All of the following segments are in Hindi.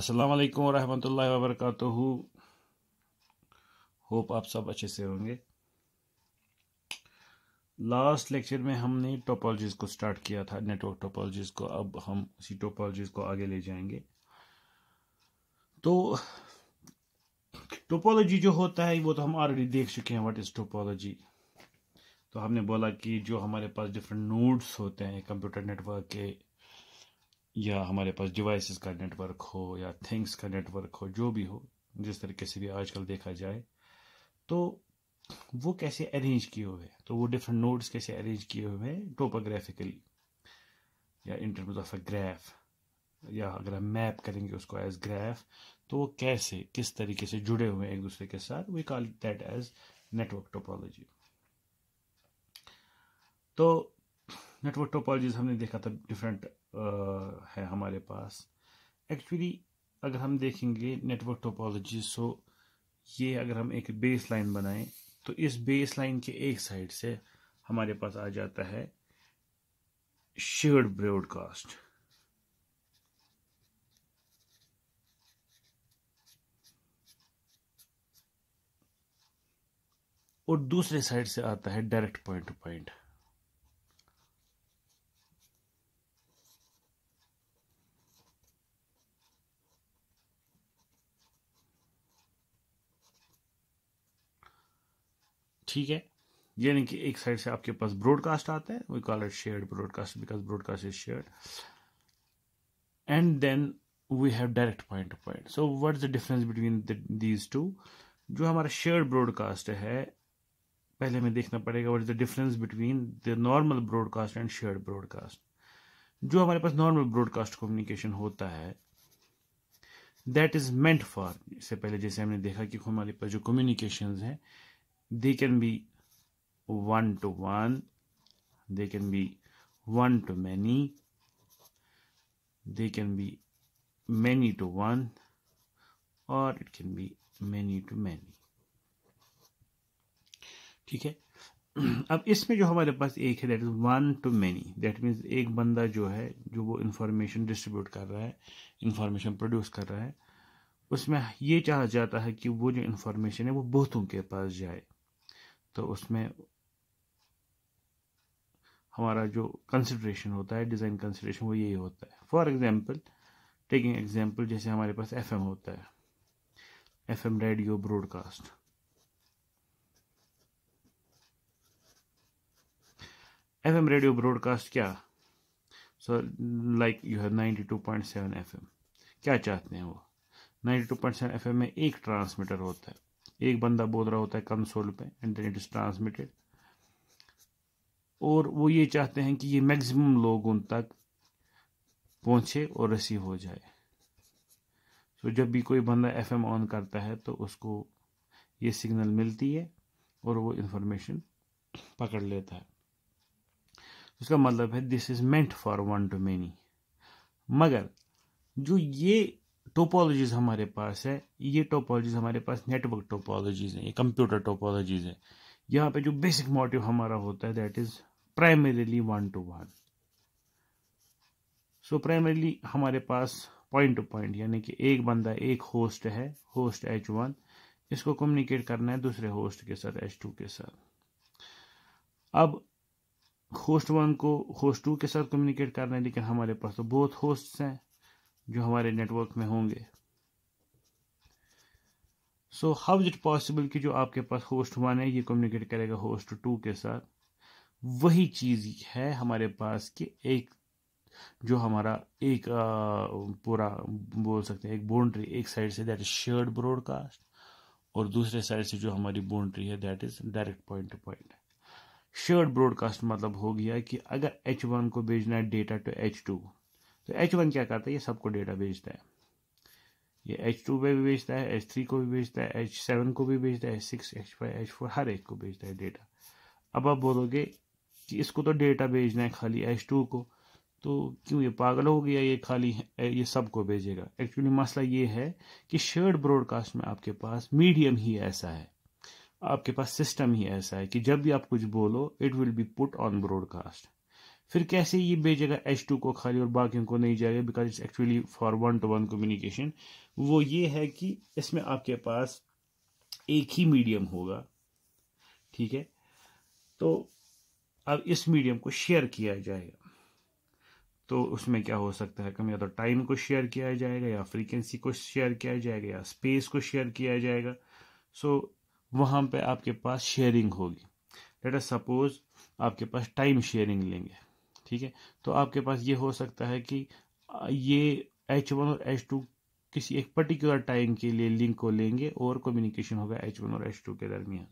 अस्सलाम वालेकुम रहमतुल्लाहि व बरकातुहू होप आप सब अच्छे से होंगे लास्ट लेक्चर में हमने टोपोलॉजीज़ को स्टार्ट किया था नेटवर्क टोपोलॉजीज़ को अब हम उसी टोपोलॉजीज़ को आगे ले जाएंगे तो टोपोलॉजी जो होता है वो तो हम ऑलरेडी देख चुके हैं व्हाट इज़ टोपोलॉजी तो हमने बोला कि जो हमारे पास डिफरेंट नोड्स होते हैं कंप्यूटर नेटवर्क के या हमारे पास डिवाइसेस का नेटवर्क हो या थिंग्स का नेटवर्क हो जो भी हो जिस तरीके से भी आजकल देखा जाए तो वो कैसे अरेंज किए हुए हैं तो वो डिफरेंट नोड्स कैसे अरेंज किए हुए हैं टोपोग्राफिकली या in terms of a graph या अगर हम मैप करेंगे उसको एज ग्राफ तो वो कैसे किस तरीके से जुड़े हुए हैं एक दूसरे के साथ we call that as network topology तो नेटवर्क टोपोलॉजीज हमने देखा था डिफरेंट है हमारे पास एक्चुअली अगर हम देखेंगे नेटवर्क टोपोलॉजी सो ये अगर हम एक बेस लाइन बनाएं तो इस बेस लाइन के एक साइड से हमारे पास आ जाता है शेयर्ड ब्रॉडकास्ट और दूसरे साइड से आता है डायरेक्ट पॉइंट टू पॉइंट ठीक है यानी कि एक साइड से आपके पास ब्रॉडकास्ट आता है we call it shared broadcast because broadcast is shared and then we have direct point to point so what is the difference between these two जो हमारा शेयर्ड ब्रॉडकास्ट है पहले हमें देखना पड़ेगा what is the difference between the normal broadcast and shared broadcast जो हमारे पास नॉर्मल ब्रॉडकास्ट कम्युनिकेशन होता है दैट इज मेंट फॉर इससे पहले जैसे हमने देखा कि हमारे पास जो कम्युनिकेशन है they can be one to one they can be one to many they can be many to one और it can be many to many ठीक है अब इसमें जो हमारे पास एक है that is one to many that means एक बंदा जो है जो वो इंफॉर्मेशन डिस्ट्रीब्यूट कर रहा है इंफॉर्मेशन प्रोड्यूस कर रहा है उसमें ये चाहा जाता है कि वो जो इन्फॉर्मेशन है वो बहुतों के पास जाए तो उसमें हमारा जो कंसिड्रेशन होता है डिज़ाइन कंसिड्रेशन वो यही होता है फॉर एग्ज़ाम्पल टेकिंग एग्जाम्पल जैसे हमारे पास एफ होता है F radio broadcast F radio broadcast क्या so like you have F M क्या चाहते हैं वो टू पॉइंट एफ एम में एक ट्रांसमीटर होता है एक बंदा बोल रहा होता है कंसोल पे एंड इट इज़ ट्रांसमिटेड और वो ये चाहते हैं कि ये मैक्सिमम लोगों तक पहुँचे और रिसीव हो जाए तो जब भी कोई बंदा एफ ऑन करता है तो उसको ये सिग्नल मिलती है और वो इन्फॉर्मेशन पकड़ लेता है उसका मतलब है this is meant for one to many मगर जो ये टोपोलॉजीज हमारे पास है ये टोपोलॉजीज हमारे पास नेटवर्क टोपोलॉजीज हैं ये कंप्यूटर टोपोलॉजीज हैं यहाँ पे जो बेसिक मोटिव हमारा होता है that is primarily one to one so primarily हमारे पास पॉइंट टू पॉइंट यानी कि एक बंदा एक होस्ट है होस्ट एच वन इसको कम्युनिकेट करना है दूसरे होस्ट के साथ एच टू के साथ अब होस्ट वन को होस्ट टू के साथ कम्युनिकेट करना है लेकिन हमारे पास तो बहुत होस्ट हैं जो हमारे नेटवर्क में होंगे so how is it possible कि जो आपके पास होस्ट वन है ये कम्युनिकेट करेगा होस्ट टू के साथ वही चीज़ है हमारे पास कि एक जो हमारा एक पूरा बोल सकते हैं एक बाउंड्री एक साइड से दैट इज शेयर्ड ब्रॉडकास्ट और दूसरे साइड से जो हमारी बाउंड्री है that is direct point to point shared broadcast मतलब हो गया कि अगर एच वन को भेजना है डेटा टू एच टू तो एच वन क्या करता है ये सबको डेटा भेजता है ये एच टू पे भी भेजता है एच थ्री को भी भेजता है एच सेवन को भी भेजता है six H five H four हर एक को भेजता है डेटा अब आप बोलोगे कि इसको तो डेटा भेजना है खाली एच टू को तो क्यों ये पागल हो गया ये खाली ये सबको भेजेगा एक्चुअली मसला ये है कि शर्ट ब्रॉडकास्ट में आपके पास मीडियम ही ऐसा है आपके पास सिस्टम ही ऐसा है कि जब भी आप कुछ बोलो it will be put on broadcast फिर कैसे ये भेजेगा एच टू को खाली और बाकी को नहीं जाएगा because it's actually for one to one communication वो ये है कि इसमें आपके पास एक ही मीडियम होगा ठीक है तो अब इस मीडियम को शेयर किया जाएगा तो उसमें क्या हो सकता है कम या तो टाइम को शेयर किया जाएगा या फ्रीक्वेंसी को शेयर किया जाएगा या स्पेस को शेयर किया जाएगा सो वहाँ पे आपके पास शेयरिंग होगी लेट अस सपोज आपके पास टाइम शेयरिंग लेंगे ठीक है तो आपके पास ये हो सकता है कि ये एच वन और एच टू किसी एक पर्टिकुलर टाइम के लिए लिंक को लेंगे और कम्युनिकेशन होगा एच वन और एच टू के दरमियान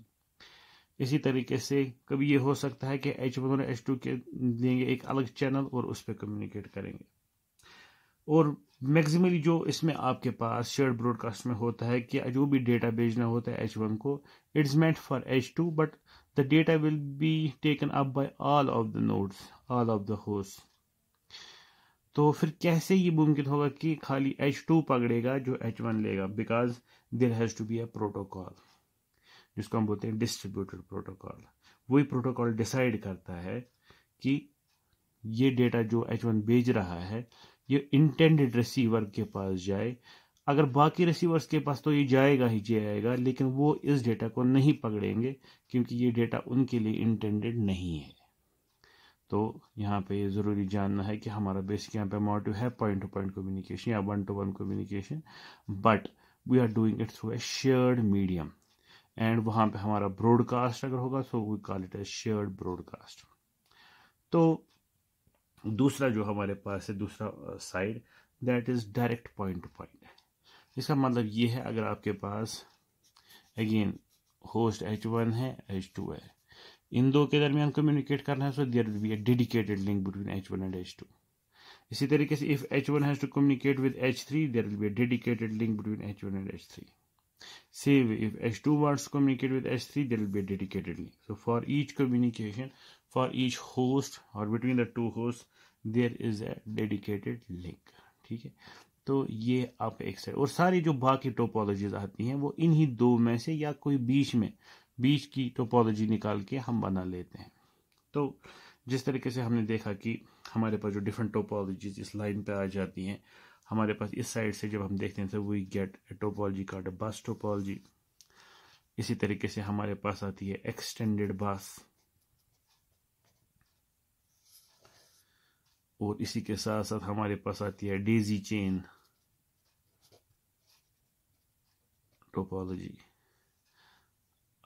इसी तरीके से कभी ये हो सकता है कि एच वन और एच टू के लेंगे एक अलग चैनल और उस पर कम्युनिकेट करेंगे और मैक्सिमली जो इसमें आपके पास शेयर ब्रॉडकास्ट में होता है कि जो भी डेटा भेजना होता है एच वन को it's meant for H two but the data will be taken up by all of the nodes all of the hosts तो फिर कैसे ये मुमकिन होगा कि खाली H2 पकड़ेगा जो H1 लेगा because there has to be a protocol जिसको हम बोलते हैं डिस्ट्रीब्यूटेड प्रोटोकॉल वही प्रोटोकॉल डिसाइड करता है कि ये डेटा जो H1 भेज रहा है ये इंटेंडेड रिसीवर के पास जाए अगर बाकी रिसीवर्स के पास तो ये जाएगा ही जाएगा लेकिन वो इस डेटा को नहीं पकड़ेंगे क्योंकि ये डेटा उनके लिए इंटेंडेड नहीं है तो यहाँ पे ये ज़रूरी जानना है कि हमारा बेसिक यहाँ पे मोटिव है पॉइंट टू पॉइंट कम्युनिकेशन या one to one communication but we are doing it through a shared medium and वहाँ पे हमारा ब्रॉडकास्ट अगर होगा so we call it a shared broadcast तो दूसरा जो हमारे पास है दूसरा side that is direct point to point इसका मतलब ये है अगर आपके पास अगेन होस्ट एच वन है एच टू है इन दो के दरमियान कम्युनिकेट करना है so there will be a dedicated link between H one and H two इसी तरीके से if H one has to communicate with H three there will be a dedicated link between H one and H three same way if h2 wants communicate with H three there will be a dedicated link so for each communication for each host or between the two hosts there is a dedicated ठीक है तो ये आपका एक साइड और सारी जो बाकी टोपोलॉजीज आती हैं वो इन्हीं दो में से या कोई बीच में बीच की टोपोलॉजी निकाल के हम बना लेते हैं तो जिस तरीके से हमने देखा कि हमारे पास जो डिफरेंट टोपोलॉजीज इस लाइन पे आ जाती हैं हमारे पास इस साइड से जब हम देखते हैं तो we get topology card bus topology इसी तरीके से हमारे पास आती है एक्सटेंडेड बस और इसी के साथ साथ हमारे पास आती है डेजी चेन टोपोलॉजी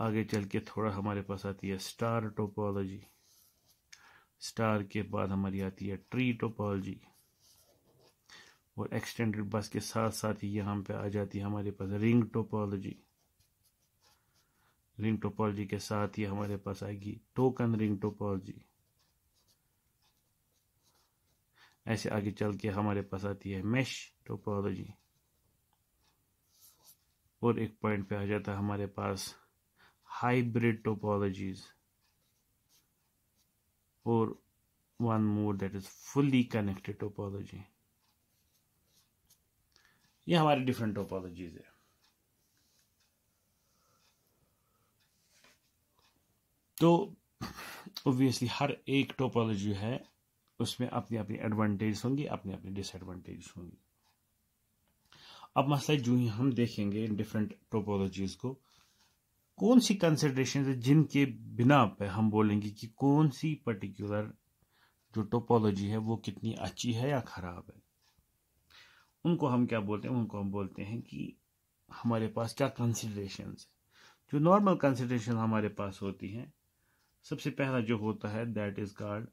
आगे चल के थोड़ा हमारे पास आती है स्टार टोपोलॉजी स्टार के बाद हमारी आती है ट्री टोपोलॉजी और एक्सटेंडेड बस के साथ साथ ही यहाँ पे आ जाती है हमारे पास रिंग टोपोलॉजी रिंग टोपोलॉजी के साथ ही हमारे पास आएगी टोकन रिंग टोपोलॉजी ऐसे आगे चल के हमारे पास आती है मेश टोपोलॉजी और एक पॉइंट पे आ जाता है हमारे पास हाइब्रिड टोपोलॉजीज और one more that is fully connected topology ये हमारी डिफरेंट टोपोलॉजीज है तो ऑब्वियसली हर एक टोपोलॉजी है उसमें अपनी अपनी एडवांटेज होंगी अपनी अपनी डिसएडवांटेज होंगी अब मसला जो ही हम देखेंगे इन डिफरेंट टोपोलॉजीज़ को कौन सी कंसिड्रेशन है जिनके बिना पे हम बोलेंगे कि कौन सी पर्टिकुलर जो टोपोलॉजी है वो कितनी अच्छी है या ख़राब है उनको हम क्या बोलते हैं उनको हम बोलते हैं कि हमारे पास क्या कंसिड्रेशन है जो नॉर्मल कंसिड्रेशन हमारे पास होती हैं सबसे पहला जो होता है दैट इज़ कार्ड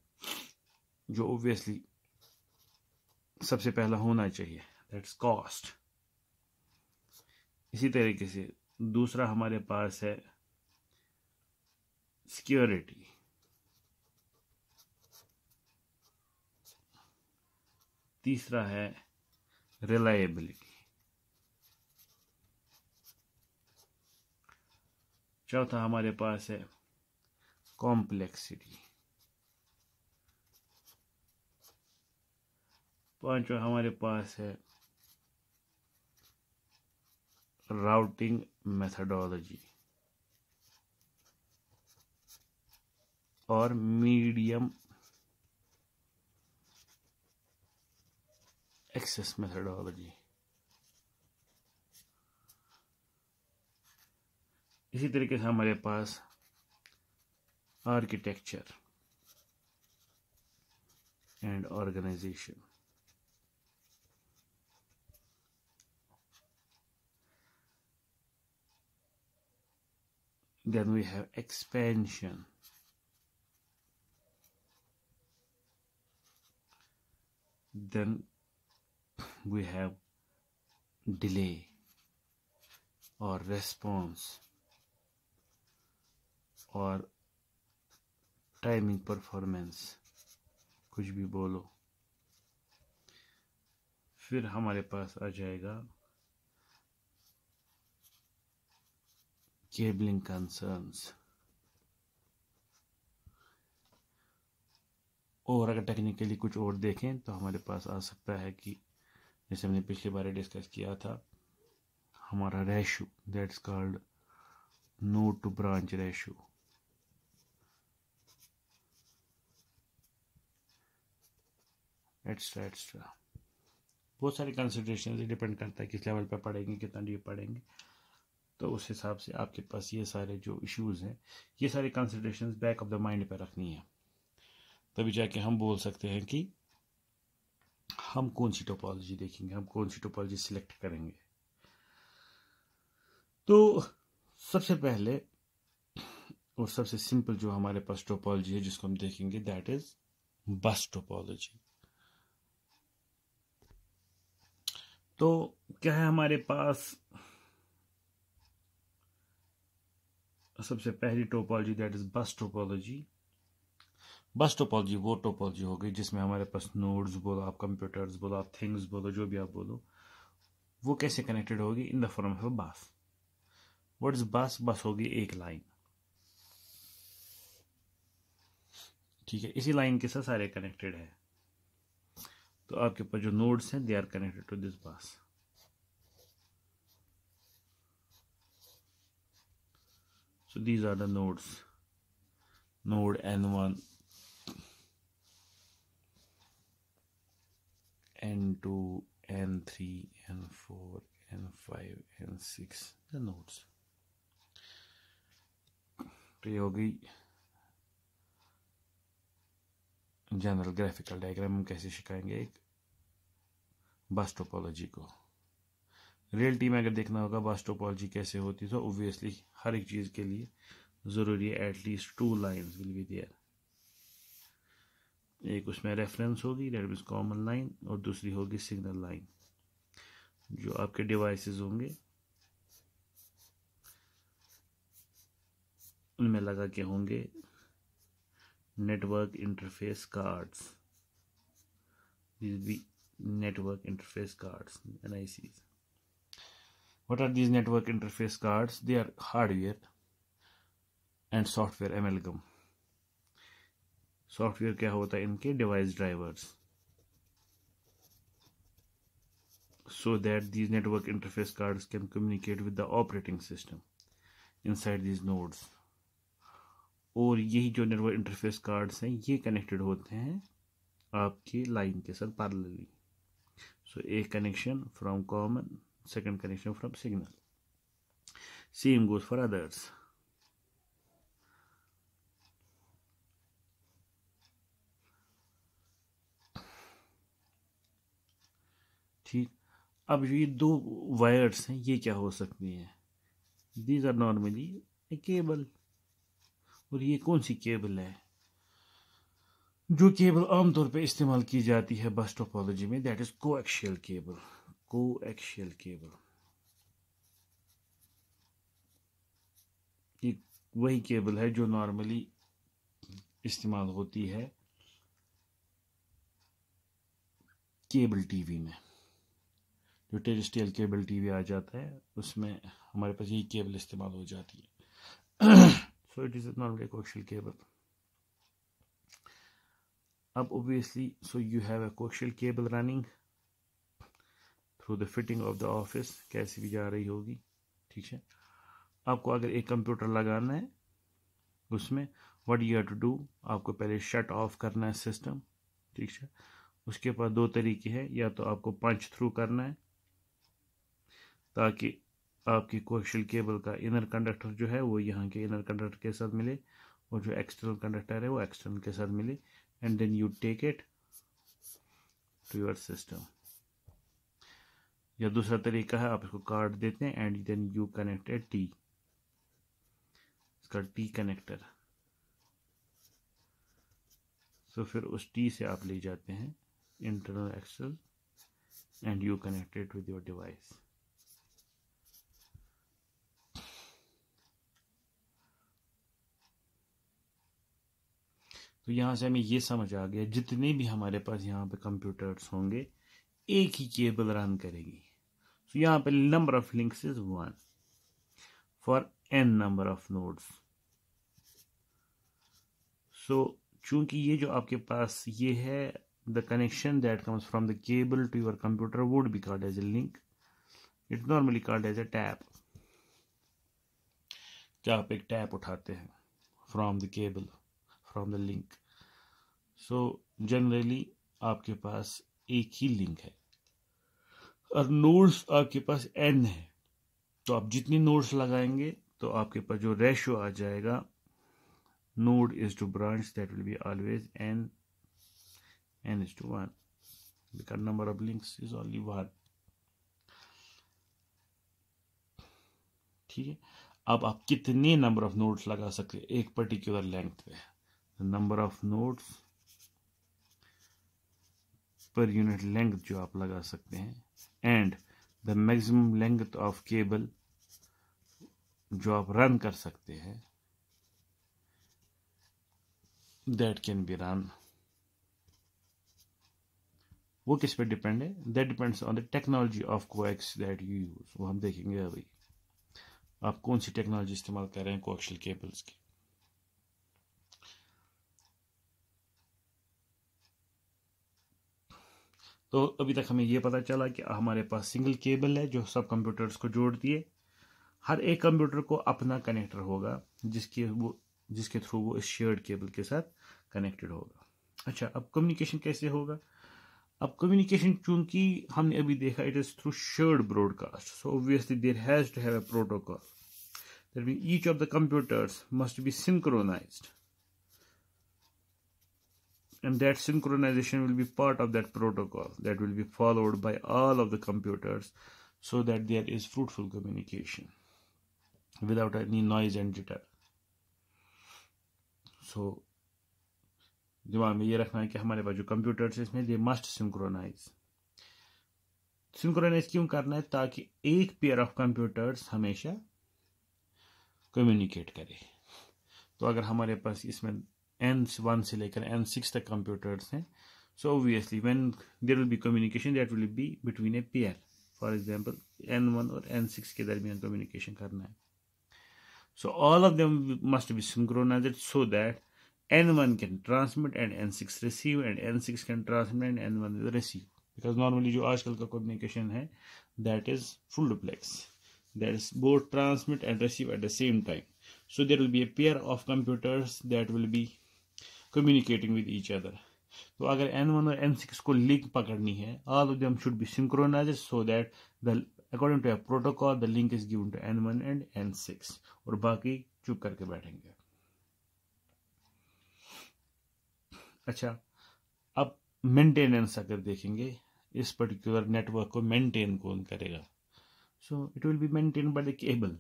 जो ओबियसली सबसे पहला होना चाहिए दैट्स कॉस्ट इसी तरीके से दूसरा हमारे पास है सिक्योरिटी तीसरा है रिलायबिलिटी चौथा हमारे पास है कॉम्प्लेक्सिटी पांचवा हमारे पास है राउटिंग methodology और मीडियम एक्सेस methodology इसी तरीके से हमारे पास architecture and organisation Then we have expansion. Then we have delay or response or timing performance. कुछ भी बोलो फिर हमारे पास आ जाएगा cabling concerns और अगर टेक्निकली कुछ और देखें तो हमारे पास आ सकता है कि जैसे हमने पिछली बार डिस्कस किया था हमारा ratio that's called node to branch ratio etcetera etcetera बहुत सारी कंसिड्रेशन डिपेंड करता है किस लेवल पे पढ़ेंगे कितना डी पढ़ेंगे तो उस हिसाब से आपके पास ये सारे जो इश्यूज़ हैं ये सारे consideration back of the mind पर रखनी है तभी जाके हम बोल सकते हैं कि हम कौन सी टोपोलॉजी देखेंगे हम कौन सी टोपोलॉजी सिलेक्ट करेंगे तो सबसे पहले और सबसे सिंपल जो हमारे पास टोपोलॉजी है जिसको हम देखेंगे दैट इज बस टोपोलॉजी तो क्या है हमारे पास सबसे पहली topology that is bus topology bus topology वो टोपोलॉजी हो गई जिसमें हमारे पास नोड्स बोलो आप कंप्यूटर्स बोलो आप थिंग्स बोलो जो भी आप बोलो वो कैसे कनेक्टेड होगी in the form of bus what is bus bus होगी एक लाइन ठीक है इसी लाइन के साथ सारे कनेक्टेड है तो आपके पास जो नोड्स हैं they are connected to this bus so these are the nodes node n1 n2 n3 n4 n5 n6 the nodes प्रयोगी जनरल ग्राफिकल डायग्राम हम कैसे सिखाएंगे एक बस टोपोलॉजी को रियलिटी में अगर देखना होगा बस कैसे होती तो ओबियसली हर एक चीज़ के लिए ज़रूरी है at least two line will be there एक उसमें रेफरेंस होगी डेट मीन कॉमन लाइन और दूसरी होगी सिग्नल लाइन जो आपके डिवाइसेस होंगे उनमें लगा के होंगे network interface cards this be network interface cards N I Cs What are these network interface cards? They are hardware and software amalgam. software kya hota hai inke device drivers so that these network interface cards can communicate with the operating system inside these nodes और यही जो नेटवर्क इंटरफेस कार्ड्स हैं ये कनेक्टेड होते हैं आपकी लाइन के साथ parallelly so a connection from common second connection from signal. Same goes for others. ठीक अब ये दो वायर्स हैं ये क्या हो सकती हैं these are normally a cable और ये कौन सी केबल है जो केबल आमतौर पर इस्तेमाल की जाती है बस टोपोलॉजी में that is coaxial cable coaxial cable ये वही केबल है जो नॉर्मली इस्तेमाल होती है केबल टीवी में जो टेरिस्टियल केबल टीवी आ जाता है उसमें हमारे पास यही केबल इस्तेमाल हो जाती है so it is normally coaxial cable अब obviously so you have a coaxial cable running through the fitting of the office कैसी भी जा रही होगी ठीक है आपको अगर एक कंप्यूटर लगाना है उसमें what you have to do आपको पहले शट ऑफ करना है सिस्टम ठीक है उसके पास दो तरीके हैं या तो आपको पंच थ्रू करना है ताकि आपकी कोशल केबल का इनर कंडक्टर जो है वो यहाँ के इनर कंडक्टर के साथ मिले और जो एक्सटर्नल कंडक्टर है वो एक्सटर्नल के साथ मिले and then you take it to your system या दूसरा तरीका है आप इसको काट देते हैं and then you connect a T इसका टी कनेक्टर सो so, फिर उस टी से आप ले जाते हैं internal axle and you connected with your device तो यहां से हमें यह समझ आ गया जितने भी हमारे पास यहां पे कंप्यूटर्स होंगे एक ही केबल रन करेगी तो यहाँ पे number of links is one for N number of nodes so चूंकि ये जो आपके पास ये है the connection that comes from the cable to your computer would be called as a link it normally called as a tap क्या आप एक टैप उठाते हैं from the cable from the link so generally आपके पास एक ही लिंक है और नोड्स आपके पास एन है तो आप जितनी नोड्स लगाएंगे तो आपके पास जो रेशो आ जाएगा node is to branch that will be always N N is to one because number of links is only one ठीक है अब आप कितने नंबर ऑफ नोड्स लगा सकते हैं एक पर्टिकुलर लेंथ पे number of nodes per unit length जो आप लगा सकते हैं and the maximum length of cable जो आप रन कर सकते हैं दैट कैन बी रन वो किस पे डिपेंड है that depends on the technology of coax that you use वो हम देखेंगे अभी आप कौन सी टेक्नोलॉजी इस्तेमाल कर रहे हैं कोएक्शल केबल्स की तो अभी तक हमें यह पता चला कि हमारे पास सिंगल केबल है जो सब कंप्यूटर्स को जोड़ती है हर एक कंप्यूटर को अपना कनेक्टर होगा जिसके वो जिसके थ्रू वो इस शेयर्ड केबल के साथ कनेक्टेड होगा अच्छा अब कम्युनिकेशन कैसे होगा अब कम्युनिकेशन चूंकि हमने अभी देखा it is through shared broadcast so obviously there has to have a protocol that mean each of the computers must be synchronised and that synchronization will be part of that protocol that will be followed by all of the computers so that there is fruitful communication without any noise and jitter so दिमाग में ये रखना है कि हमारे पास जो कंप्यूटर्स इसमें दे मस्ट सिंक्रोनाइज सिंक्रोनाइज क्यों करना है ताकि एक पेयर ऑफ कंप्यूटर्स हमेशा कम्युनिकेट करें तो अगर हमारे पास इसमें एन वन से लेकर एन सिक्स तक कंप्यूटर्स हैं so obviously when there will be communication that will be between a pair for example N one और एन सिक्स के दरमियान कम्युनिकेशन करना है so all of them must be synchronise so that N one can transmit and N six receive and N six can transmit and N one receive because normally जो आजकल का कम्युनिकेशन है that is full duplex that is both transmit and receive at the same time so there will be a pair of computers that will be communicating with each other तो अगर एन वन और एन सिक्स को लिंक पकड़नी है them should be synchronise so that the according to a protocol the link is given to N one and N six और बाकी चुप करके बैठेंगे अच्छा अब मेंटेनेंस अगर देखेंगे इस पर्टिकुलर नेटवर्क को मेंटेन कौन करेगा so it will be maintain by the cable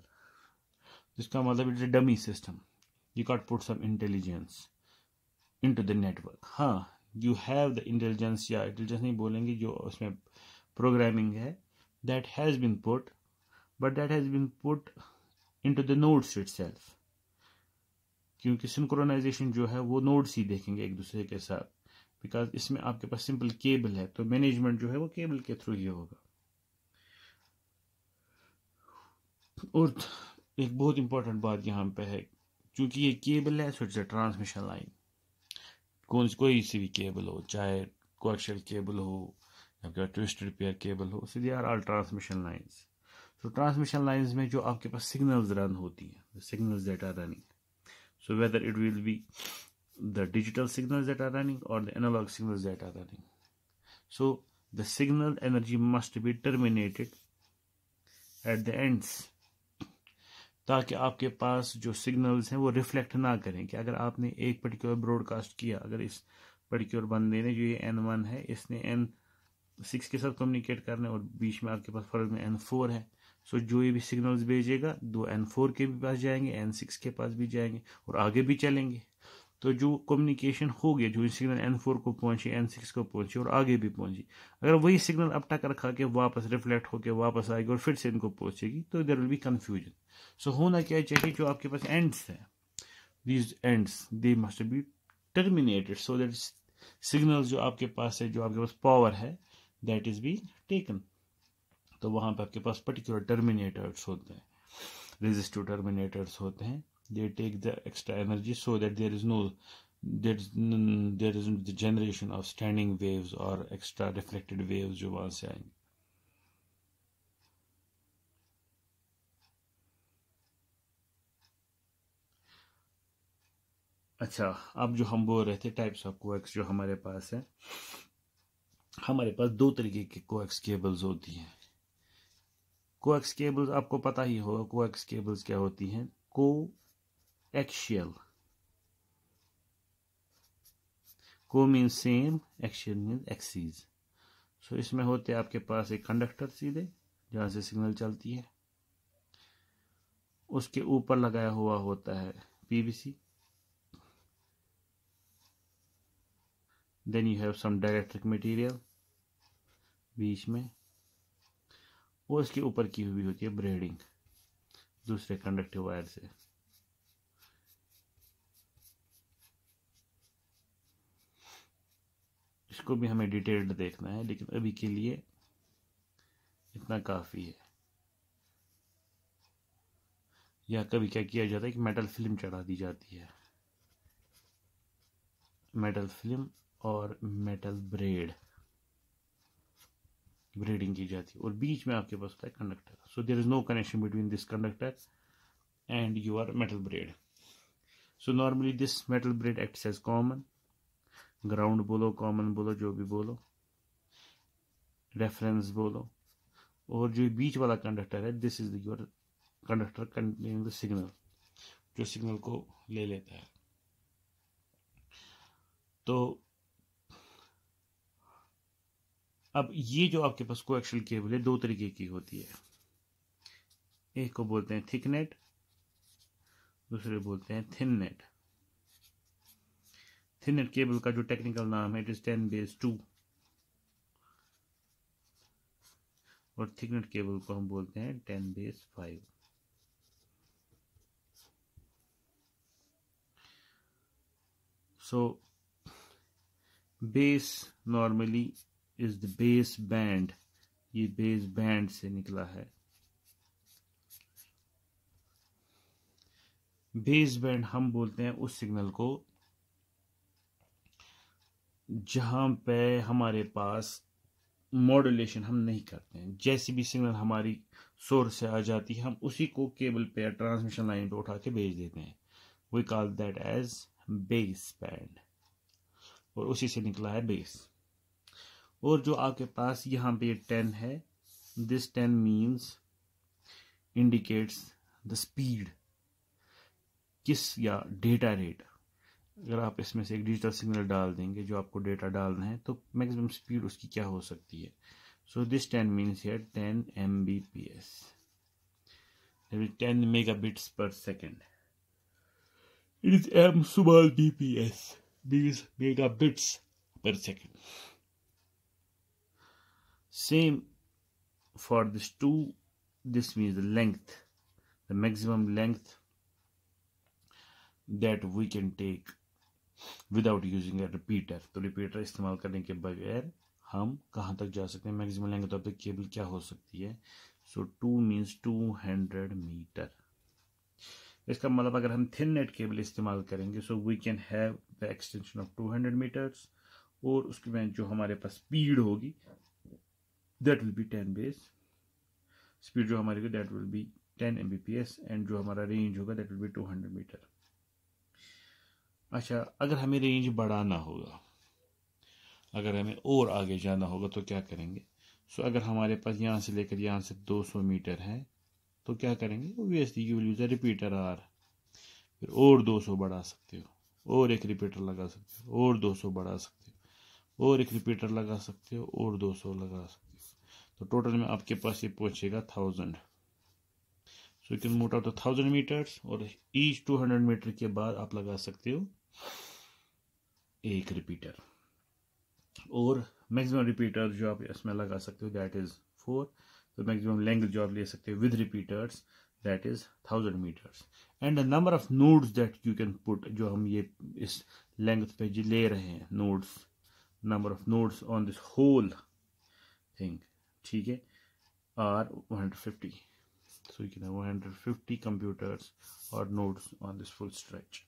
जिसका मतलब it's a dummy system you can't put some intelligence into the network हाँ यू हैव द इंटेलिजेंस या इंटेलिजेंस नहीं बोलेंगे जो उसमें प्रोग्रामिंग है that has been put but that has been put into the nodes itself क्योंकि सिंक्रोनाइजेशन जो है वो नोड्स ही देखेंगे एक दूसरे के साथ बिकॉज इसमें आपके पास सिंपल केबल है तो मैनेजमेंट जो है वो केबल के थ्रू ही होगा और एक बहुत इंपॉर्टेंट बात यहाँ पे है क्योंकि ये केबल है so it's a transmission line कौन कोई सी भी केबल हो चाहे कोएक्शल केबल हो या फिर ट्विस्ट रिपेयर केबल हो so they are all transmission lines so transmission lines में जो आपके पास सिग्नल्स रन होती हैं signals that are running so whether it will be the digital signals that are running और the analogue signals that are running so the signal energy must be terminated at the ends ताकि आपके पास जो सिग्नल्स हैं वो रिफ्लेक्ट ना करें कि अगर आपने एक पर्टिकुलर ब्रॉडकास्ट किया अगर इस पर्टिकुलर बंदे ने जो ये एन वन है इसने एन सिक्स के साथ कम्युनिकेट करना है और बीच में आपके पास फर्ज में एन फोर है सो जो ये भी सिग्नल्स भेजेगा दो एन फोर के भी पास जाएंगे एन सिक्स के पास भी जाएंगे और आगे भी चलेंगे तो जो कम्युनिकेशन हो गया जो सिग्नल एन फोर को पहुंचे एन सिक्स को पहुंचे और आगे भी पहुंची अगर वही सिग्नल अब टक्कर खा के वापस रिफ्लेक्ट होकर वापस आएगी और फिर से इनको पहुंचेगी तो there will be confusion so so, होना क्या चाहिए जो आपके पास एंड्स हैं these ends they must be terminated so that signal जो आपके पास है जो आपके पास पावर है दैट इज़ बी टेकन तो वहां पर आपके पास पर्टिकुलर टर्मिनेटर्स होते हैं रेजिस्टिव टर्मिनेटर्स होते हैं they take the extra energy so that there is no there is there is the generation of standing waves और एक्स्ट्रा रिफ्लेक्टेड वेव्स जो वहां से आएंगे अच्छा अब जो हम बोल रहे थे टाइप्स ऑफ कोएक्स जो हमारे पास है हमारे पास दो तरीके के कोएक्स केबल्स होती हैं कोएक्स केबल्स आपको पता ही होगा कोएक्स केबल्स क्या होती हैं coaxial co mean same axial mean axes सो इसमें होते हैं आपके पास एक कंडक्टर सीधे जहाँ से सिग्नल चलती है उसके ऊपर लगाया हुआ होता है PVC then you have some dielectric material बीच में और इसके ऊपर की हुई होती है ब्रेडिंग दूसरे कंडक्टिव वायर से इसको भी हमें डिटेल्ड देखना है लेकिन अभी के लिए इतना काफ़ी है या कभी क्या किया जाता है कि मेटल फिल्म चढ़ा दी जाती है मेटल फिल्म और मेटल ब्रेड ब्रेडिंग की जाती है और बीच में आपके पास होता है conductor so there is no connection between this conductor and your metal braid so normally this metal braid acts as common ground बोलो कॉमन बोलो जो भी बोलो रेफरेंस बोलो और जो बीच वाला कंडक्टर है this is your conductor containing the signal जो सिग्नल को ले लेता है तो अब ये जो आपके पास कोएक्शल केबल है दो तरीके की होती है एक को बोलते हैं थिक नेट दूसरे बोलते हैं thin net thin net cable का जो टेक्निकल नाम है it is ten base two और थिक नेट केबल को हम बोलते हैं ten base five so base normally is the base band ये बेस बैंड से निकला है बेस बैंड हम बोलते हैं उस सिग्नल को जहां पे हमारे पास मॉड्यूलेशन हम नहीं करते हैं जैसे भी सिग्नल हमारी सोर्स से आ जाती है हम उसी को केबल पे या ट्रांसमिशन लाइन पे उठा के भेज देते हैं we call that as base band और उसी से निकला है बेस और जो आपके पास यहाँ पे टेन है this ten means indicates the speed किस या डेटा रेट अगर आप इसमें से एक डिजिटल सिग्नल डाल देंगे जो आपको डेटा डालना है तो मैक्सिमम स्पीड उसकी क्या हो सकती है so this ten means here ten M B P S ten mega bits per second it is M small B P S bps mega bits per second same for this 2 this means the length the maximum length that we can take without using a repeater तो repeater इस्तेमाल करने के बगैर हम कहाँ तक जा सकते हैं मैक्सिमम लेंगे तो अब तक केबल क्या हो सकती है so two means two hundred metre इसका मतलब अगर हम थिन नेट केबल इस्तेमाल करेंगे so we can have the extension of two hundred metres और उसके बाद जो हमारे पास स्पीड होगी that will be ten base speed जो हमारी that will be ten M and जो हमारा रेंज होगा that will be two hundred metre अच्छा अगर हमें रेंज बढ़ाना होगा अगर हमें और आगे जाना होगा तो क्या करेंगे सो so, अगर हमारे पास यहाँ से लेकर यहाँ से 200 मीटर है तो क्या करेंगे obviously you will use a repeater or फिर और 200 बढ़ा सकते हो और एक रिपीटर लगा सकते हो और 200 बढ़ा सकते हो और एक रिपीटर लगा सकते हो और 200 लगा सकते हो तो टोटल में आपके पास ये पहुंचेगा thousand so you can mote out thousand metres और ईच टू हंड्रेड मीटर के बाद आप लगा सकते हो एक रिपीटर और मैक्सिमम रिपीटर जो आप इसमें लगा सकते हो दैट इज़ फोर तो मैक्सिमम लेंथ जो आप ले सकते हो with repeaters that is thousand metres and the number of nodes that you can put जो हम ये इस लेंथ पे ले रहे हैं nodes number of nodes on this whole thing ठीक है are 150 so कितना 150 कंप्यूटर्स और nodes on this full stretch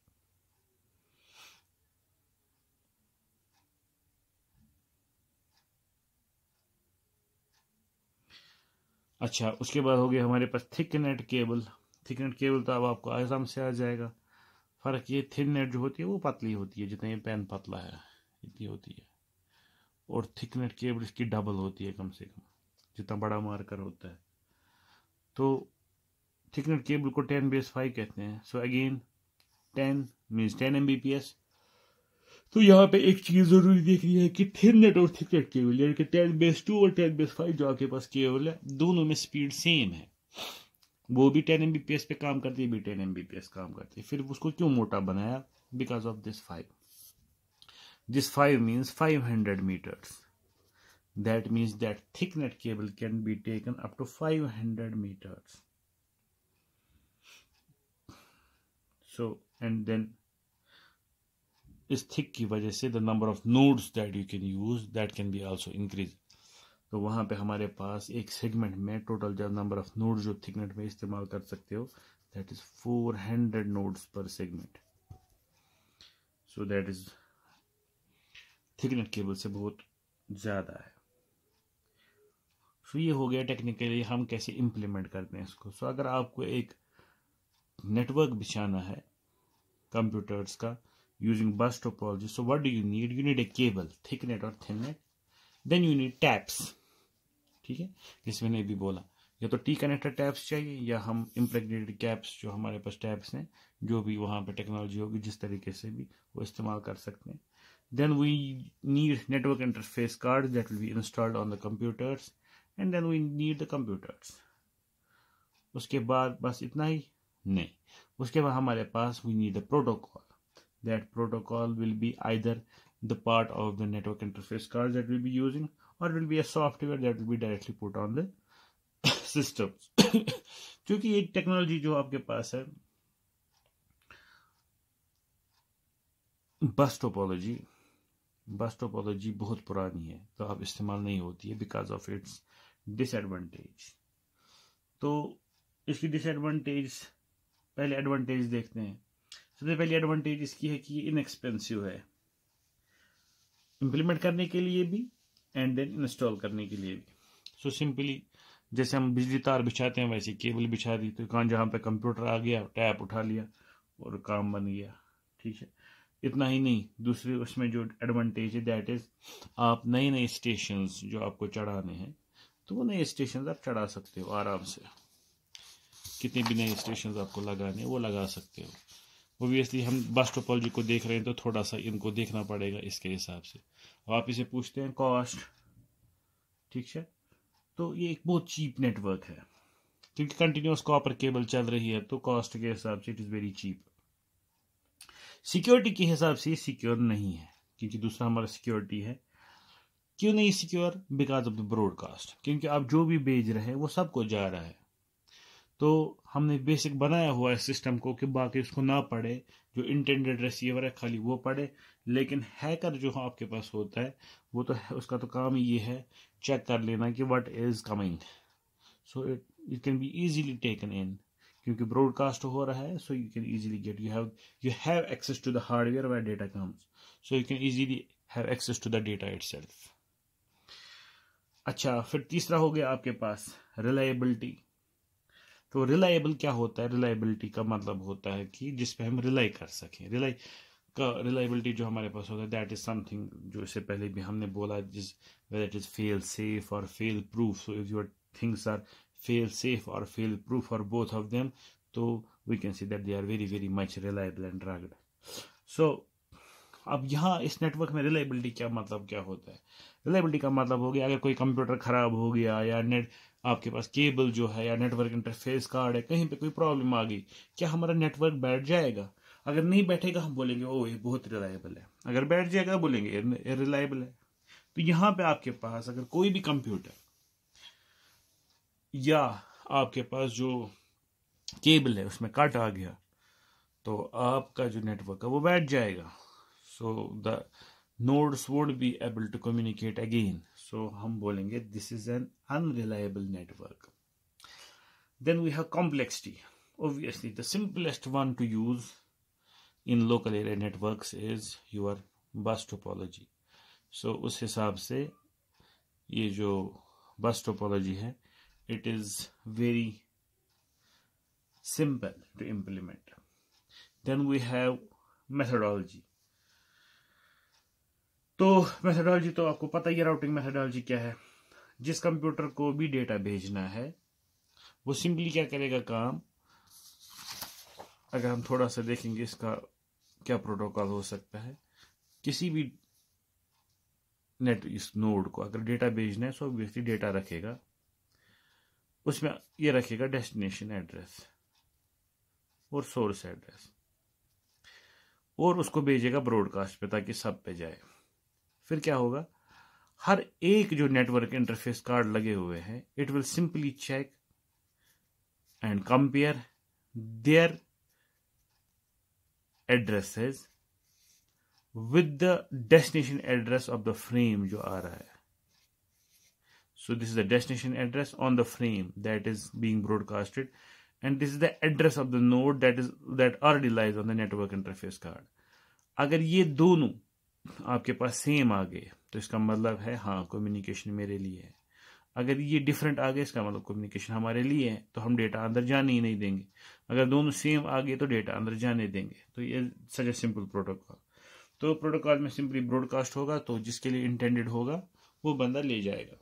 अच्छा उसके बाद हो गया हमारे पास thick net cable thick net cable तो अब आपको आसाम से आ जाएगा फ़र्क ये थिन नेट जो होती है वो पतली होती है जितना ये पेन पतला है इतनी होती है और थिक नेट केबल इसकी डबल होती है कम से कम जितना बड़ा मार्कर होता है तो थिकनर केबल को टेन बेस फाइव कहते हैं so again ten means ten M तो यहाँ पे एक चीज़ ज़रूरी देख रही है कि थिन और थिकनेट केबल यानी कि टेन बेस टू और टेन बेस फाइव जो आपके पास केबल है दोनों में स्पीड सेम है वो भी टेन एम पे काम करती है भी टेन एम काम करती है फिर उसको क्यों मोटा बनाया because of this five this five means five hundred metres that means that thick net cable can be taken up to 500 meters so and then इस थिक की वजह से the number of nodes that you can use that can be also increase तो वहाँ पे हमारे पास एक सेगमेंट में टोटल जब नंबर ऑफ नोड्स जो थिकनेट में इस्तेमाल कर सकते हो that is 400 nodes per segment so that is thicknet cable से बहुत ज़्यादा है सो तो ये हो गया टेक्निकली हम कैसे इम्प्लीमेंट करते हैं इसको सो अगर आपको एक नेटवर्क बिछाना है कंप्यूटर्स का using bus topology so what do you need you need a cable thick net और thin net then you need taps ठीक है जैसे मैंने भी बोला या तो टी कनेक्टर टैप्स चाहिए या हम इम्प्रेगनेटेड कैप्स जो हमारे पास टैप्स हैं जो भी वहाँ पे टेक्नोलॉजी होगी जिस तरीके से भी वो इस्तेमाल कर सकते हैं then we need network interface card that will be installed on the computers and then we need the computers उसके बाद बस इतना ही नहीं उसके बाद हमारे पास we need the protocol that protocol will be either the part of the network interface card that will be using और will be a software that will be directly put on the system क्योंकि ये टेक्नोलॉजी जो आपके पास है बस टोपोलॉजी बस टोपोलॉजी बहुत पुरानी है तो अब इस्तेमाल नहीं होती है बिकॉज ऑफ इट्स डिसएडवांटेज तो इसकी डिसएडवांटेज पहले एडवांटेज देखते हैं सबसे पहले एडवांटेज इसकी है कि ये इनएक्सपेंसिव है इम्प्लीमेंट करने के लिए भी एंड देन इंस्टॉल करने के लिए भी सो so, सिंपली जैसे हम बिजली तार बिछाते हैं वैसे केबल बिछा दी तो कहाँ जहाँ पे कंप्यूटर आ गया टैप उठा लिया और काम बन गया ठीक है इतना ही नहीं दूसरी उसमें जो एडवांटेज है दैट इज़ आप नए नए स्टेशन जो आपको चढ़ाने हैं तो वो नए स्टेशन आप चढ़ा सकते हो आराम से कितने भी नए स्टेशन आपको लगाने वो लगा सकते हो ओबियसली हम बस टोपोलॉजी को देख रहे हैं तो थोड़ा सा इनको देखना पड़ेगा इसके हिसाब से अब आप इसे पूछते हैं कॉस्ट ठीक है तो ये एक बहुत चीप नेटवर्क है क्योंकि कंटिन्यूस कॉपर केबल चल रही है तो कॉस्ट के हिसाब से it is very cheap security के हिसाब से ये सिक्योर नहीं है क्योंकि दूसरा हमारा सिक्योरिटी है क्यों नहीं secure because of the broadcast क्योंकि आप जो भी भेज रहे हैं वो सबको जा रहा है तो हमने बेसिक बनाया हुआ है सिस्टम को कि बाकी उसको ना पढ़े जो इंटेंडेड रिसीवर है खाली वो पढ़े लेकिन हैकर जो आपके पास होता है वो तो है उसका तो काम ही ये है चेक कर लेना कि what is coming so it it can be easily taken in क्योंकि ब्रॉडकास्ट हो रहा है so you can easily get you have you have access to the hardware where data comes so you can easily have access to the data itself अच्छा फिर तीसरा हो गया आपके पास रिलायबिलिटी तो रिलायबल क्या होता है रिलायबिलिटी का मतलब होता है कि जिस पे हम रिलाई कर सकें रिलाई का रिलायबिलिटी जो हमारे पास होता है दैट इज़ समथिंग जो इससे पहले भी हमने बोला जिस whether it is fail safe और fail proof so if your things are fail safe और फेल प्रूफ और बोथ ऑफ देम तो we can see that they are very very much reliable and rugged so अब यहाँ इस नेटवर्क में रिलायबिलिटी क्या मतलब क्या होता है रिलायबिलिटी का मतलब हो गया अगर कोई कंप्यूटर ख़राब हो गया या नेट आपके पास केबल जो है या नेटवर्क इंटरफेस कार्ड है कहीं पे कोई प्रॉब्लम आ गई क्या हमारा नेटवर्क बैठ जाएगा अगर नहीं बैठेगा हम बोलेंगे ओ ये बहुत रिलायबल है अगर बैठ जाएगा बोलेंगे ये रिलायबल है तो यहाँ पे आपके पास अगर कोई भी कंप्यूटर या आपके पास जो केबल है उसमें कट आ गया तो आपका जो नेटवर्क है वो बैठ जाएगा so so the nodes would be able to communicate again so hum bolenge this is an unreliable network then we have complexity obviously the simplest one to use in local area networks is your bus topology so उस हिसाब ye jo bus topology hai, it is very simple to implement then we have methodology तो मैथडोलॉजी तो आपको पता ही राउटिंग मैथडोलॉजी क्या है जिस कंप्यूटर को भी डेटा भेजना है वो सिंपली क्या करेगा काम अगर हम थोड़ा सा देखेंगे इसका क्या प्रोटोकॉल हो सकता है किसी भी नेट इस नोड को अगर डेटा भेजना है तो ऑब्वियसली डेटा रखेगा उसमें ये रखेगा डेस्टिनेशन एड्रेस और सोर्स एड्रेस और उसको भेजेगा ब्रॉडकास्ट पे ताकि सब पे जाए फिर क्या होगा हर एक जो नेटवर्क इंटरफेस कार्ड लगे हुए हैं it will simply check and compare their addresses with the destination address of the frame जो आ रहा है so this is the destination address on the frame that is being broadcasted and this is the address of the node that is that already lies on the network interface card अगर ये दोनों आपके पास सेम आ गए तो इसका मतलब है हाँ कम्युनिकेशन मेरे लिए है अगर ये डिफरेंट आ गए इसका मतलब कम्युनिकेशन हमारे लिए है तो हम डेटा अंदर जाने ही नहीं देंगे अगर दोनों सेम आ गए तो डेटा अंदर जाने देंगे तो ये सच ए सिंपल प्रोटोकॉल तो प्रोटोकॉल में सिंपली ब्रॉडकास्ट होगा तो जिसके लिए इंटेंडेड होगा वो बंदा ले जाएगा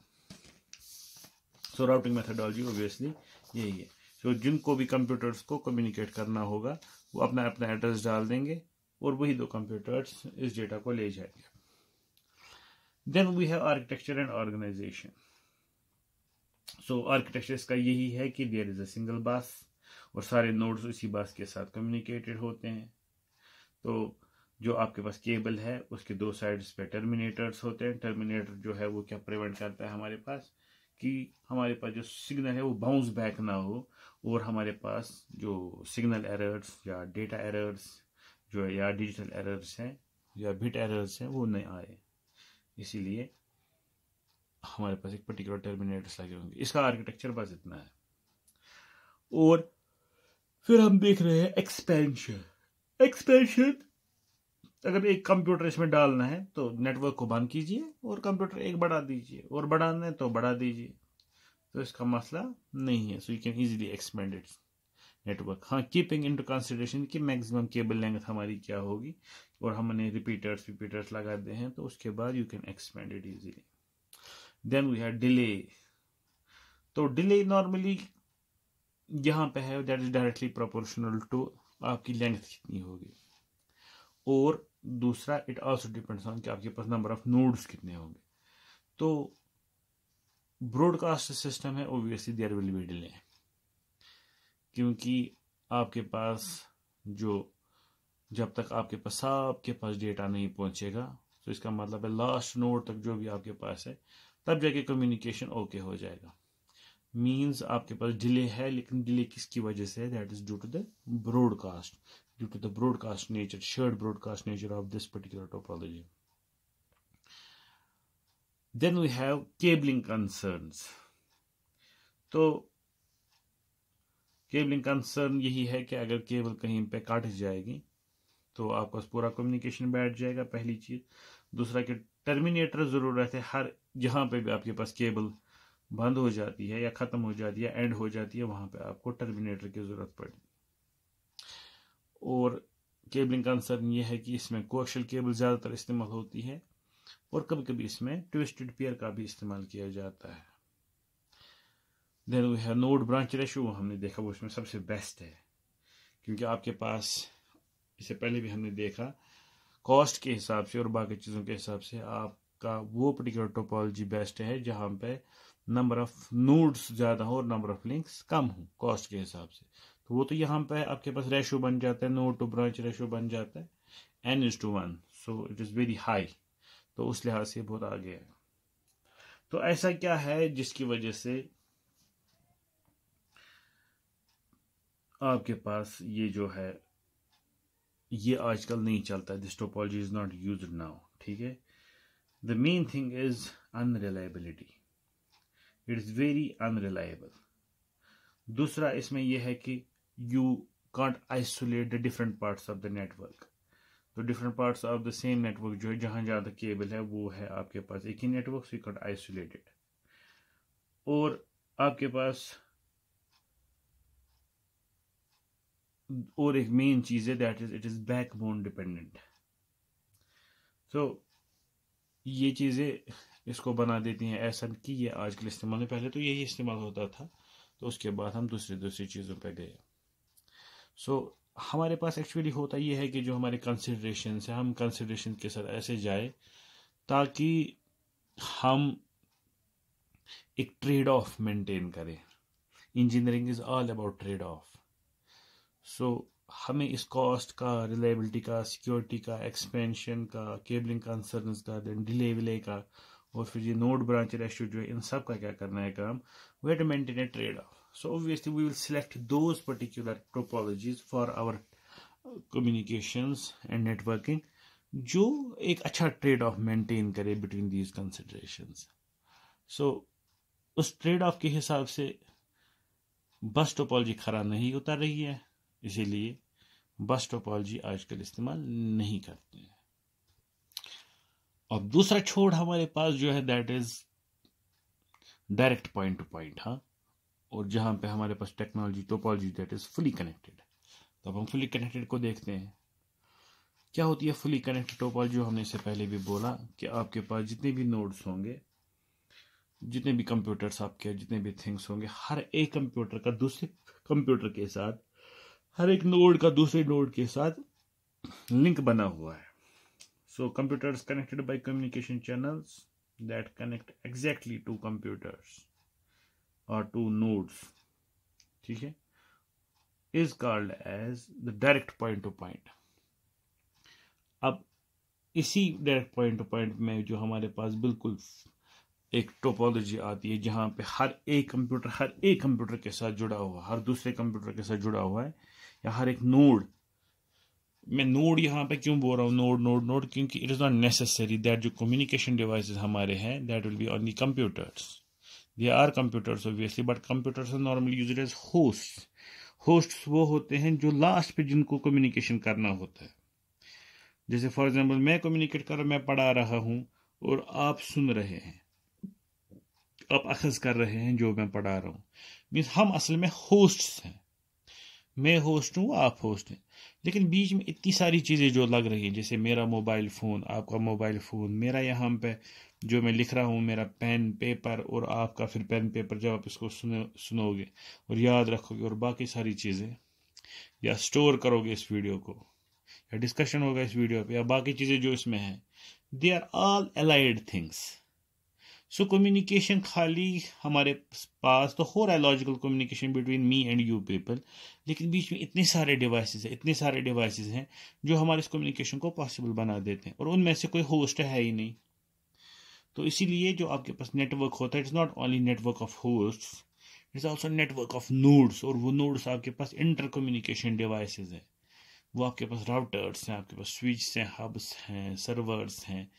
सो राउटिंग मेथडोलॉजी ओबियसली यही है तो जिनको भी कंप्यूटर्स को कम्युनिकेट करना होगा वो अपना अपना एड्रेस डाल देंगे और वही दो कंप्यूटर्स इस डेटा को ले जाएंगे then we have architecture and organization so architecture इसका यही है कि देयर इज अ सिंगल बस और सारे नोड्स इसी बस के साथ कम्युनिकेटेड होते हैं तो जो आपके पास केबल है उसके दो साइड्स पे टर्मिनेटर्स होते हैं टर्मिनेटर जो है वो क्या प्रिवेंट करता है हमारे पास कि हमारे पास जो सिग्नल है वो बाउंस बैक ना हो और हमारे पास जो सिग्नल एरर्स या डेटा एरर्स जो या डिजिटल एरर्स हैं या बिट एरर्स हैं वो नहीं आए इसीलिए हमारे पास एक पर्टिकुलर टर्मिनेटर्स लगे होंगे इसका आर्किटेक्चर बस इतना है और फिर हम देख रहे हैं एक्सपेंशन एक्सपेंशन अगर एक कंप्यूटर इसमें डालना है तो नेटवर्क को बंद कीजिए और कंप्यूटर एक बढ़ा दीजिए और बढ़ाना है तो बढ़ा दीजिए तो इसका मसला नहीं है so you can easily expand it network हाँ कीपिंग इन टू कंसिडरेशन की मैक्सिमम केबल लेंथ हमारी क्या होगी और हमने रिपीटर्स रिपीटर्स लगा दिए हैं तो उसके बाद you can expand it easily then we have delay तो डिले नॉर्मली यहाँ पे है that is directly proportional to आपकी लेंथ कितनी होगी और दूसरा इट ऑल्सो डिपेंड्स ऑन कि आपके पास नंबर ऑफ नोड्स कितने होंगे तो ब्रॉडकास्ट सिस्टम है obviously there will be delay क्योंकि आपके पास जो जब तक आपके पास आपके पास डेटा नहीं पहुंचेगा तो इसका मतलब है लास्ट नोड तक जो भी आपके पास है तब जाके कम्युनिकेशन ओके हो जाएगा मीन्स आपके पास डिले है लेकिन डिले किसकी वजह से that is due to the broadcast due to the broadcast nature sort broadcast nature of this particular topology then we have cabling concerns तो केबलिंग कंसर्न यही है कि अगर केबल कहीं पे काट जाएगी तो आपका पूरा कम्युनिकेशन बैठ जाएगा पहली चीज़ दूसरा कि टर्मिनेटर ज़रूरत है हर जहाँ पे भी आपके पास केबल बंद हो जाती है या ख़त्म हो जाती है एंड हो जाती है वहाँ पे आपको टर्मिनेटर की ज़रूरत पड़ेगी और केबलिंग कंसर्न ये है कि इसमें कोशल केबल ज़्यादातर इस्तेमाल होती है और कभी कभी इसमें ट्विस्टेड पेयर का भी इस्तेमाल किया जाता है then we have node branch ratio हमने देखा वो इसमें सबसे बेस्ट है क्योंकि आपके पास इससे पहले भी हमने देखा कॉस्ट के हिसाब से और बाकी चीज़ों के हिसाब से आपका वो पर्टिकुलर टोपोलॉजी बेस्ट है जहाँ पे नंबर ऑफ नोड्स ज़्यादा हो और नंबर ऑफ लिंक्स कम हो कॉस्ट के हिसाब से तो वो तो यहाँ पे आपके पास रेशो बन जाता है नोड टू ब्रांच रेशो बन जाता है N is to one so it is very high तो उस लिहाज से बहुत आगे है तो ऐसा क्या है जिसकी वजह से आपके पास ये जो है ये आजकल नहीं चलता है this topology is not use now ठीक है the main thing is unreliability it is very unreliable दूसरा इसमें यह है कि you can't isolate the different parts of the network तो different parts of the same network जो है जहाँ ज्यादा केबल है वो है आपके पास एक ही network so you can't isolated और आपके पास और एक मेन चीज़ है that is it is backbone dependent तो ये चीज़ें इसको बना देती हैं ऐसा कि ये आजकल इस्तेमाल में पहले तो यही इस्तेमाल होता था तो उसके बाद हम दूसरी दूसरी चीज़ों पर गए सो so, हमारे पास एक्चुअली होता ये है कि जो हमारे कंसिड्रेशन है हम कंसिड्रेशन के साथ ऐसे जाए ताकि हम एक ट्रेड ऑफ मेंटेन करें engineering is all about trade off so हमें इस कॉस्ट का रिलायबिलिटी का सिक्योरिटी का एक्सपेंशन का केबलिंग कंसर्नस का देन डिले विले का और फिर ये नोड ब्रांच रेशियो जो है इन सब का क्या करना है काम way to maintain a trade off so obviously we will select those particular topologies for our communications and networking जो एक अच्छा ट्रेड ऑफ मेंटेन करे बिटवीन दीज कंसिडरेशंस सो उस ट्रेड ऑफ के हिसाब से बस टोपोलॉजी खरा नहीं उतर रही है इसीलिए बस टोपोलॉजी आजकल इस्तेमाल नहीं करते हैं अब दूसरा छोड़ हमारे पास जो है that is direct point to point हाँ और जहां पे हमारे पास technology topology that is fully connected तो अब हम फुली कनेक्टेड को देखते हैं क्या होती है फुली कनेक्टेड टोपोलॉजी हमने इससे पहले भी बोला कि आपके पास जितने भी नोड्स होंगे जितने भी कंप्यूटर्स आपके जितने भी थिंग्स होंगे हर एक कंप्यूटर का दूसरे कंप्यूटर के साथ हर एक नोड का दूसरे नोड के साथ लिंक बना हुआ है so computers connected by communication channels that connect exactly two computers और टू नोड्स ठीक है is called as the direct point to point अब इसी डायरेक्ट पॉइंट टू पॉइंट में जो हमारे पास बिल्कुल एक टोपोलॉजी आती है जहां पे हर एक कंप्यूटर हर एक कंप्यूटर के साथ जुड़ा हुआ हर दूसरे कंप्यूटर के साथ जुड़ा हुआ है या हर एक नोड मैं नोड यहाँ पे क्यों बोल रहा हूँ नोड नोड नोड क्योंकि it is not necessary that जो कम्युनिकेशन डिवाइसेस हमारे हैं that will be on the computers they are computers obviously but computers are normally use as host host वो होते हैं जो लास्ट पे जिनको कम्युनिकेशन करना होता है जैसे फॉर एग्जाम्पल मैं कम्युनिकेट कर रहा मैं पढ़ा रहा हूँ और आप सुन रहे हैं आप अखज़ कर रहे हैं जो मैं पढ़ा रहा हूँ मीन्स हम असल में होस्ट हैं मैं होस्ट हूँ आप होस्ट हैं लेकिन बीच में इतनी सारी चीज़ें जो लग रही हैं जैसे मेरा मोबाइल फ़ोन आपका मोबाइल फ़ोन मेरा यहाँ पे जो मैं लिख रहा हूँ मेरा पेन पेपर और आपका फिर पेन पेपर जब आप इसको सुनो सुनोगे और याद रखोगे और बाकी सारी चीज़ें या स्टोर करोगे इस वीडियो को या डिस्कशन होगा इस वीडियो पे या बाकी चीज़ें जो इसमें हैं they are all allied things so communication खाली हमारे पास तो हो रहा है logical communication between me and you people लेकिन बीच में इतने सारे डिवाइसेस हैं इतने सारे डिवाइसेस हैं जो हमारे इस कम्युनिकेशन को पॉसिबल बना देते हैं और उनमें से कोई होस्ट है ही नहीं तो इसीलिए जो आपके पास नेटवर्क होता है it's not only network of host it's also network of nodes और वो नोड्स आपके पास इंटर कम्युनिकेशन डिवाइसेज हैं वो आपके पास राउटर्स हैं आपके पास स्विच हैं हब्स हैं सर्वर्स हैं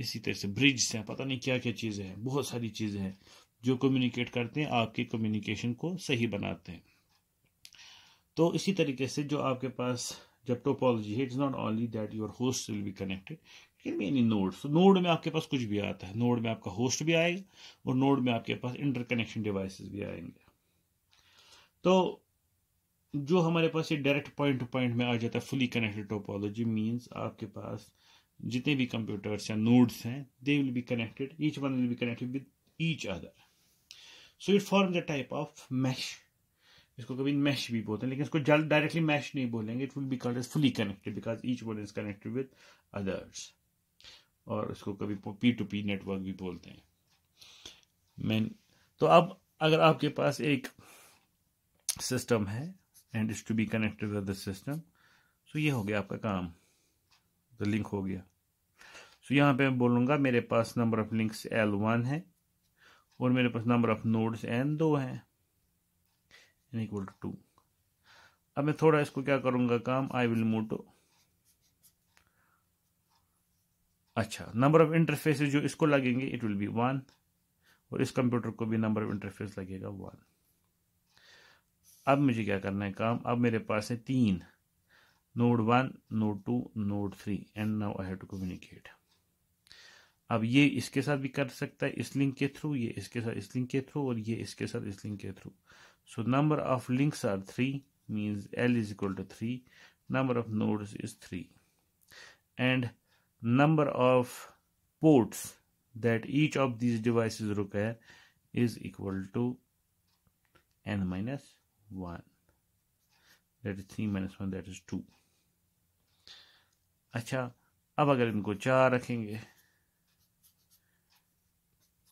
इसी तरह से ब्रिज हैं पता नहीं क्या क्या चीज़ें हैं बहुत सारी चीज़ें हैं जो कम्युनिकेट करते हैं आपके कम्युनिकेशन को सही बनाते हैं तो इसी तरीके से जो आपके पास जब टोपोलॉजी है it's not only that your host will be connected can be any node so node में आपके पास कुछ भी आता है नोड में आपका होस्ट भी आएगा और नोड में आपके पास इंटरकनेक्शन डिवाइसेस भी आएंगे तो जो हमारे पास ये डायरेक्ट पॉइंट टू पॉइंट में आ जाता है फुली कनेक्टेड टोपोलॉजी मीन्स आपके पास जितने भी कंप्यूटर्स या नोड्स हैं they will be connected each one will be connected with each other so it form the type of mesh इसको कभी मैश भी बोलते हैं लेकिन इसको जल्द डायरेक्टली मैश नहीं बोलेंगे it will be called as fully connected because each one is connected with others और इसको कभी पी टू पी नेटवर्क भी बोलते हैं मैन तो अब अगर आपके पास एक सिस्टम है and is to be connected with the system so ये हो गया आपका काम तो लिंक हो गया सो यहाँ पे मैं बोलूँगा मेरे पास number of links L one है और मेरे पास नंबर ऑफ़ नोड्स एन दो हैं इक्वल टू टू अब मैं थोड़ा इसको क्या करूँगा काम आई विल मूव टू अच्छा नंबर ऑफ इंटरफेसेस जो इसको लगेंगे इट विल बी वन और इस कंप्यूटर को भी नंबर ऑफ इंटरफेस लगेगा वन अब मुझे क्या करना है काम अब मेरे पास है तीन node one node two node three and now I have to communicate अब ये इसके साथ भी कर सकता है इस लिंक के थ्रू ये इसके साथ इस लिंक के थ्रू और ये इसके साथ इस लिंक के through so number of links are three means L is equal to three number of nodes is three and number of ports that each of this device रुक है is equal to N minus one that is three minus one that is two अच्छा अब अगर इनको चार रखेंगे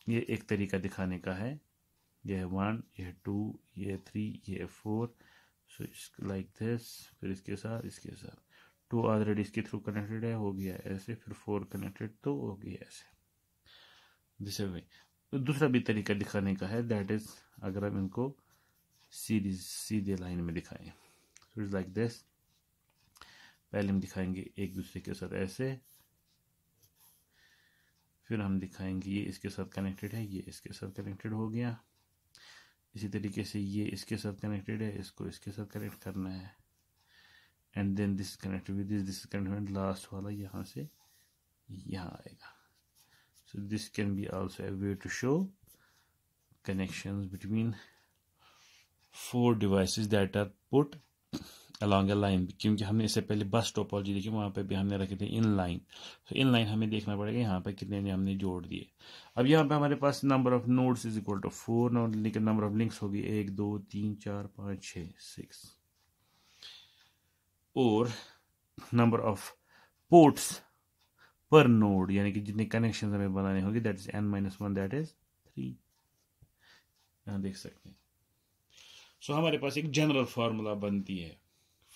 ये एक तरीका दिखाने का है यह वन यह टू यह थ्री यह फोर सो लाइक दिस फिर इसके साथ इसके साथ टू ऑलरेडी इसके थ्रू कनेक्टेड है हो गया ऐसे फिर फोर कनेक्टेड तो हो गया ऐसे दिस वे तो दूसरा भी तरीका दिखाने का है दैट इज अगर हम इनको सीरीज सीधे लाइन में दिखाएं सो इज लाइक दिस पहले हम दिखाएंगे एक दूसरे के साथ ऐसे फिर हम दिखाएंगे ये इसके साथ कनेक्टेड है ये इसके साथ कनेक्टेड हो गया इसी तरीके से ये इसके साथ कनेक्टेड है इसको इसके साथ कनेक्ट करना है and then this connect with this this connect last वाला यहाँ से यहाँ आएगा so this can be also a way to show connections between four devices that are put along a line क्योंकि हमने इससे पहले बस टोपोलॉजी देखी वहाँ पे भी हमने रखे थे इन लाइन तो इन लाइन हमें देखना पड़ेगा यहाँ पे कितने ने हमने जोड़ दिए अब यहाँ पे हमारे पास number of nodes is equal to four number of links होगी एक दो तीन चार पाँच छः सिक्स और number of ports per node यानी कि जितने कनेक्शन हमें बनाने होंगे that is N minus one that is three यहाँ देख सकते हैं सो so, हमारे पास एक जनरल फार्मूला बनती है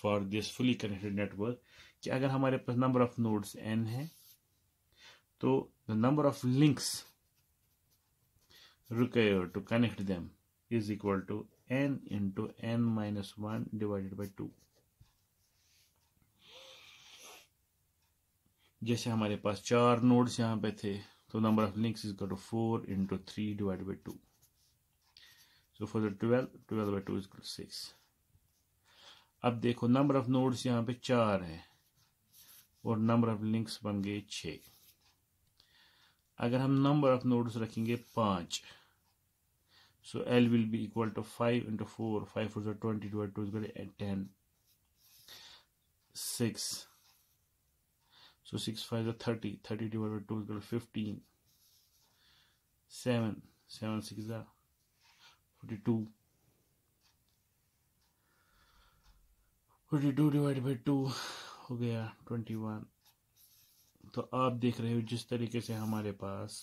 for this fully connected network कि अगर हमारे पास नंबर ऑफ नोड्स एन है तो the number of links required to connect them is equal to N into N minus one divided by two जैसे हमारे पास चार नोड्स यहां पे थे तो number of links is equal to four into three divide by two so for the twelve twelve by two is six अब देखो नंबर ऑफ नोड्स यहाँ पे चार है और नंबर ऑफ लिंक्स बन गए छ अगर हम नंबर ऑफ नोड्स रखेंगे पांच so L will be equal to five into four five four जो twenty two two ten six so six five thirty thirty divide two equal fifteen seven seven six forty two twenty two divide by two हो गया ट्वेंटी वन तो आप देख रहे हो जिस तरीके से हमारे पास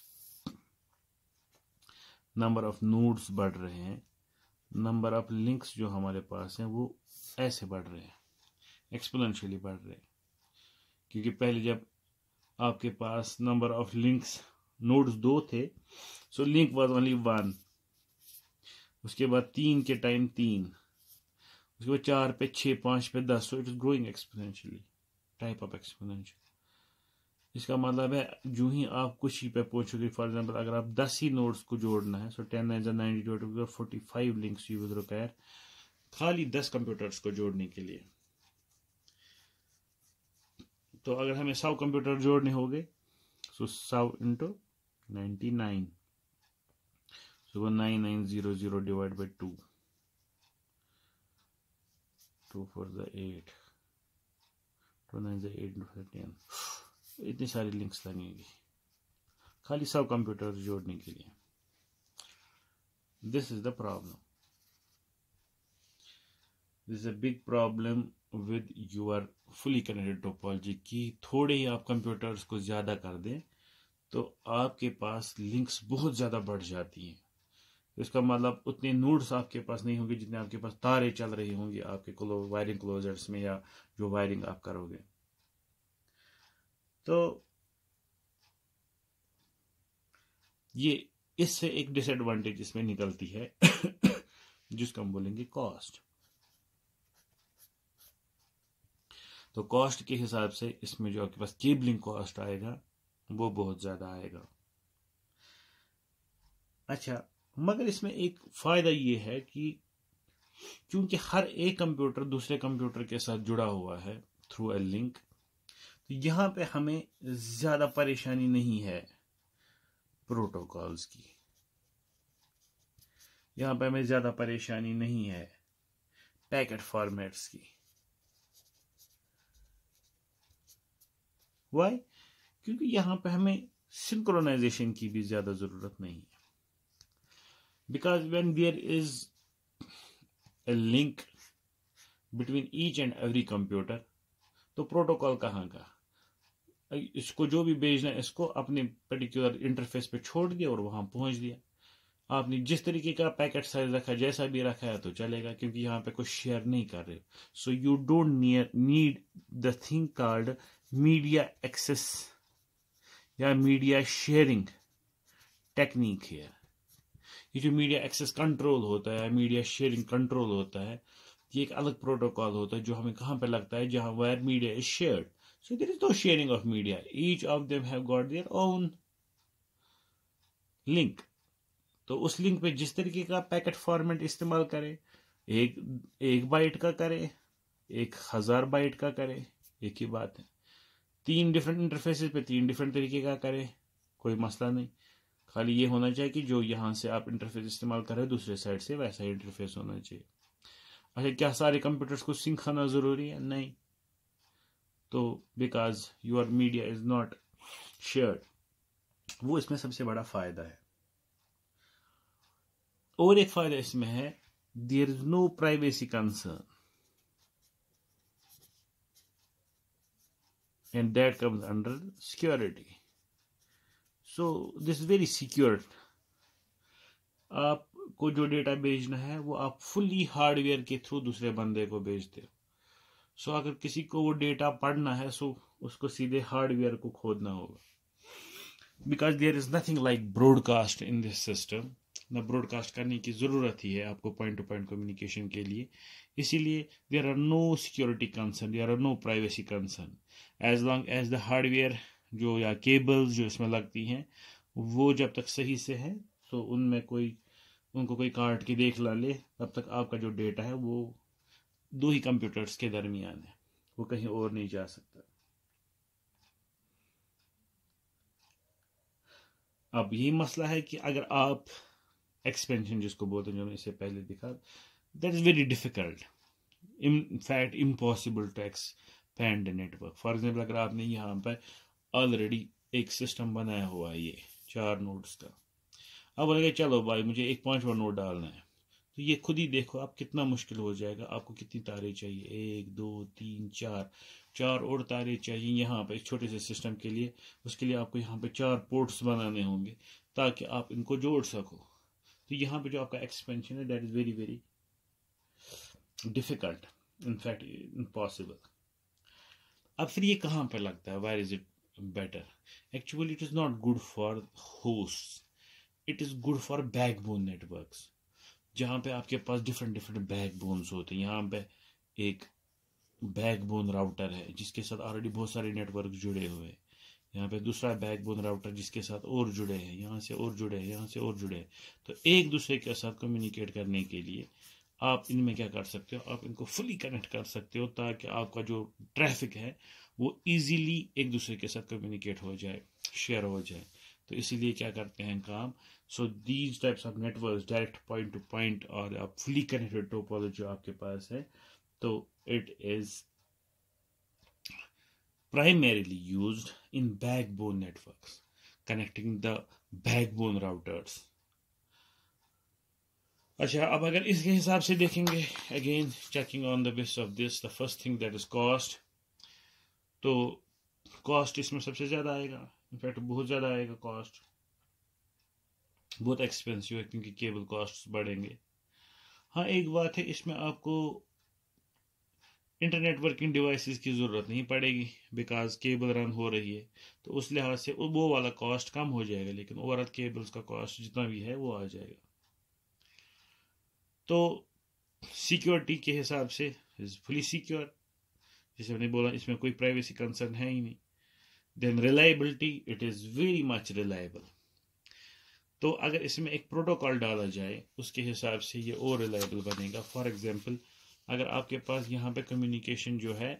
नंबर ऑफ नोड्स बढ़ रहे हैं नंबर ऑफ लिंक्स जो हमारे पास हैं वो ऐसे बढ़ रहे हैं एक्सपोनेंशियली बढ़ रहे हैं क्योंकि पहले जब आपके पास नंबर ऑफ लिंक्स नोड्स दो थे so link was only one उसके बाद तीन के टाइम तीन उसके बाद चार पे छः पाँच पे दस so it is growing exponentially type of exponential इसका मतलब है जो ही आप कुछ ही पे पहुंचोगे फॉर एग्जांपल अगर आप दस ही नोड्स को जोड़ना है so ten nine ninety two forty five links you with repair खाली दस कंप्यूटर्स को जोड़ने के लिए तो अगर हमें सौ कंप्यूटर जोड़ने होंगे सो सौ into ninety nine so nine nine zero zero divide by two two four ज़ा एट टू नाइन ज़ा एट टू टेन इतनी सारी लिंक्स लगेंगी खाली सब कंप्यूटर जोड़ने के लिए this is the problem this a big problem with your fully connected topology कि थोड़े ही आप कंप्यूटर्स को ज़्यादा कर दें तो आपके पास लिंक्स बहुत ज़्यादा बढ़ जाती हैं इसका मतलब उतने नूड्स आपके पास नहीं होंगे जितने आपके पास तारे चल रही होंगी आपके क्लो वायरिंग क्लोजर्स में या जो वायरिंग आप करोगे तो ये इससे एक डिसएडवांटेज इसमें निकलती है जिसको हम बोलेंगे कॉस्ट तो कॉस्ट के हिसाब से इसमें जो आपके पास केबलिंग कॉस्ट आएगा वो बहुत ज़्यादा आएगा अच्छा मगर इसमें एक फ़ायदा ये है कि क्योंकि हर एक कंप्यूटर दूसरे कंप्यूटर के साथ जुड़ा हुआ है थ्रू ए लिंक तो यहाँ पे हमें ज़्यादा परेशानी नहीं है प्रोटोकॉल्स की यहाँ पे हमें ज़्यादा परेशानी नहीं है पैकेट फॉर्मेट्स की वाई क्योंकि यहाँ पे हमें सिंक्रोनाइजेशन की भी ज़्यादा ज़रूरत नहीं because when there is a link between each and every computer तो प्रोटोकॉल कहाँ का इसको जो भी भेजना है इसको अपने पर्टिकुलर इंटरफेस पे छोड़ दिया और वहां पहुंच दिया आपने जिस तरीके का पैकेट साइज रखा जैसा भी रखा है तो चलेगा क्योंकि यहाँ पे कुछ शेयर नहीं कर रहे so you don't near need the thing card media access या मीडिया शेयरिंग टेक्निक हियर ये जो मीडिया एक्सेस कंट्रोल होता है मीडिया शेयरिंग कंट्रोल होता है ये एक अलग प्रोटोकॉल होता है जो हमें कहाँ पे लगता है जहाँ wire media is shared so there is no sharing of media each of them have got their own link तो उस लिंक पे जिस तरीके का पैकेट फॉर्मेट इस्तेमाल करें एक एक बाइट का करें एक हज़ार बाइट का करें एक ही बात है तीन डिफरेंट इंटरफेसेस पे तीन डिफरेंट तरीके का करें कोई मसला नहीं खाली ये होना चाहिए कि जो यहाँ से आप इंटरफेस इस्तेमाल कर रहे हैं दूसरे साइड से वैसा ही इंटरफेस होना चाहिए अच्छा क्या सारे कंप्यूटर्स को सिंक खाना ज़रूरी है नहीं तो because your media is not shared वो इसमें सबसे बड़ा फ़ायदा है और एक फ़ायदा इसमें है there is no privacy concern and that comes under security so this is very secure आपको जो डेटा भेजना है वो आप फुल्ली हार्डवेयर के थ्रू दूसरे बंदे को भेजते हो सो अगर किसी को वो डेटा पढ़ना है सो उसको सीधे हार्डवेयर को खोदना होगा because there is nothing like broadcast in this system ना ब्रॉडकास्ट करने की ज़रूरत ही है आपको पॉइंट टू पॉइंट कम्युनिकेशन के लिए इसीलिए there are no security concern there are no privacy concern as long as the hardware जो या केबल्स जो इसमें लगती हैं वो जब तक सही से हैं तो उनमें कोई उनको कोई काट के देख ला ले तब तक आपका जो डेटा है वो दो ही कंप्यूटर्स के दरमियान है वो कहीं और नहीं जा सकता अब यही मसला है कि अगर आप एक्सपेंशन जिसको बोलते हैं जो मैंने इससे पहले दिखा that is very difficult in fact impossible to expand network for example अगर आपने यहाँ पर ऑलरेडी एक सिस्टम बनाया हुआ है ये चार नोट्स का अब बोले चलो भाई मुझे एक पाँचवा नोट डालना है तो ये खुद ही देखो आप कितना मुश्किल हो जाएगा आपको कितनी तारे चाहिए एक दो तीन चार चार और तारे चाहिए यहाँ पर एक छोटे से सिस्टम के लिए उसके लिए आपको यहाँ पे चार पोर्ट्स बनाने होंगे ताकि आप इनको जोड़ सको तो यहाँ पे जो आपका एक्सपेंशन है that is very very difficult in fact impossible अब फिर ये कहाँ पर लगता है wire is it better actually it is not good for hosts it is good for backbone networks जहाँ पे आपके पास डिफरेंट डिफरेंट बैकबोन्स होते हैं यहाँ पे एक बैकबोन राउटर है जिसके साथ ऑलरेडी बहुत सारे नेटवर्क जुड़े हुए हैं यहाँ पे दूसरा बैकबोन राउटर जिसके साथ और जुड़े हैं यहाँ से और जुड़े हैं यहाँ से और जुड़े हैं तो एक दूसरे के साथ कम्युनिकेट करने के लिए आप इनमें क्या कर सकते हो आप इनको फुली कनेक्ट कर सकते हो ताकि आपका जो ट्रैफिक है वो इजीली एक दूसरे के साथ कम्युनिकेट हो जाए शेयर हो जाए तो इसीलिए क्या करते हैं काम so these types of network direct point to point और आप फुली कनेक्टेड टोपोलॉजी आपके पास है तो it is primarily used in backbone network connecting the backbone routers अच्छा अब अगर इसके हिसाब से देखेंगे again checking on the base of this the first thing that is cost तो कॉस्ट इसमें सबसे ज़्यादा आएगा इनफैक्ट बहुत ज़्यादा आएगा कॉस्ट बहुत एक्सपेंसिव है क्योंकि केबल कॉस्ट बढ़ेंगे हाँ एक बात है इसमें आपको इंटरनेट वर्किंग डिवाइसेस की ज़रूरत नहीं पड़ेगी बिकॉज केबल रन हो रही है तो उस लिहाज से वो वाला कॉस्ट कम हो जाएगा लेकिन ओवरऑल केबल्स का कॉस्ट जितना भी है वो आ जाएगा तो सिक्योरिटी के हिसाब से इज़ फुली सिक्योर जैसे मैंने बोला इसमें कोई प्राइवेसी कंसर्न है ही नहीं then reliability it is very much reliable तो अगर इसमें एक प्रोटोकॉल डाला जाए उसके हिसाब से ये और रिलायबल बनेगा फॉर एग्जाम्पल अगर आपके पास यहाँ पे कम्युनिकेशन जो है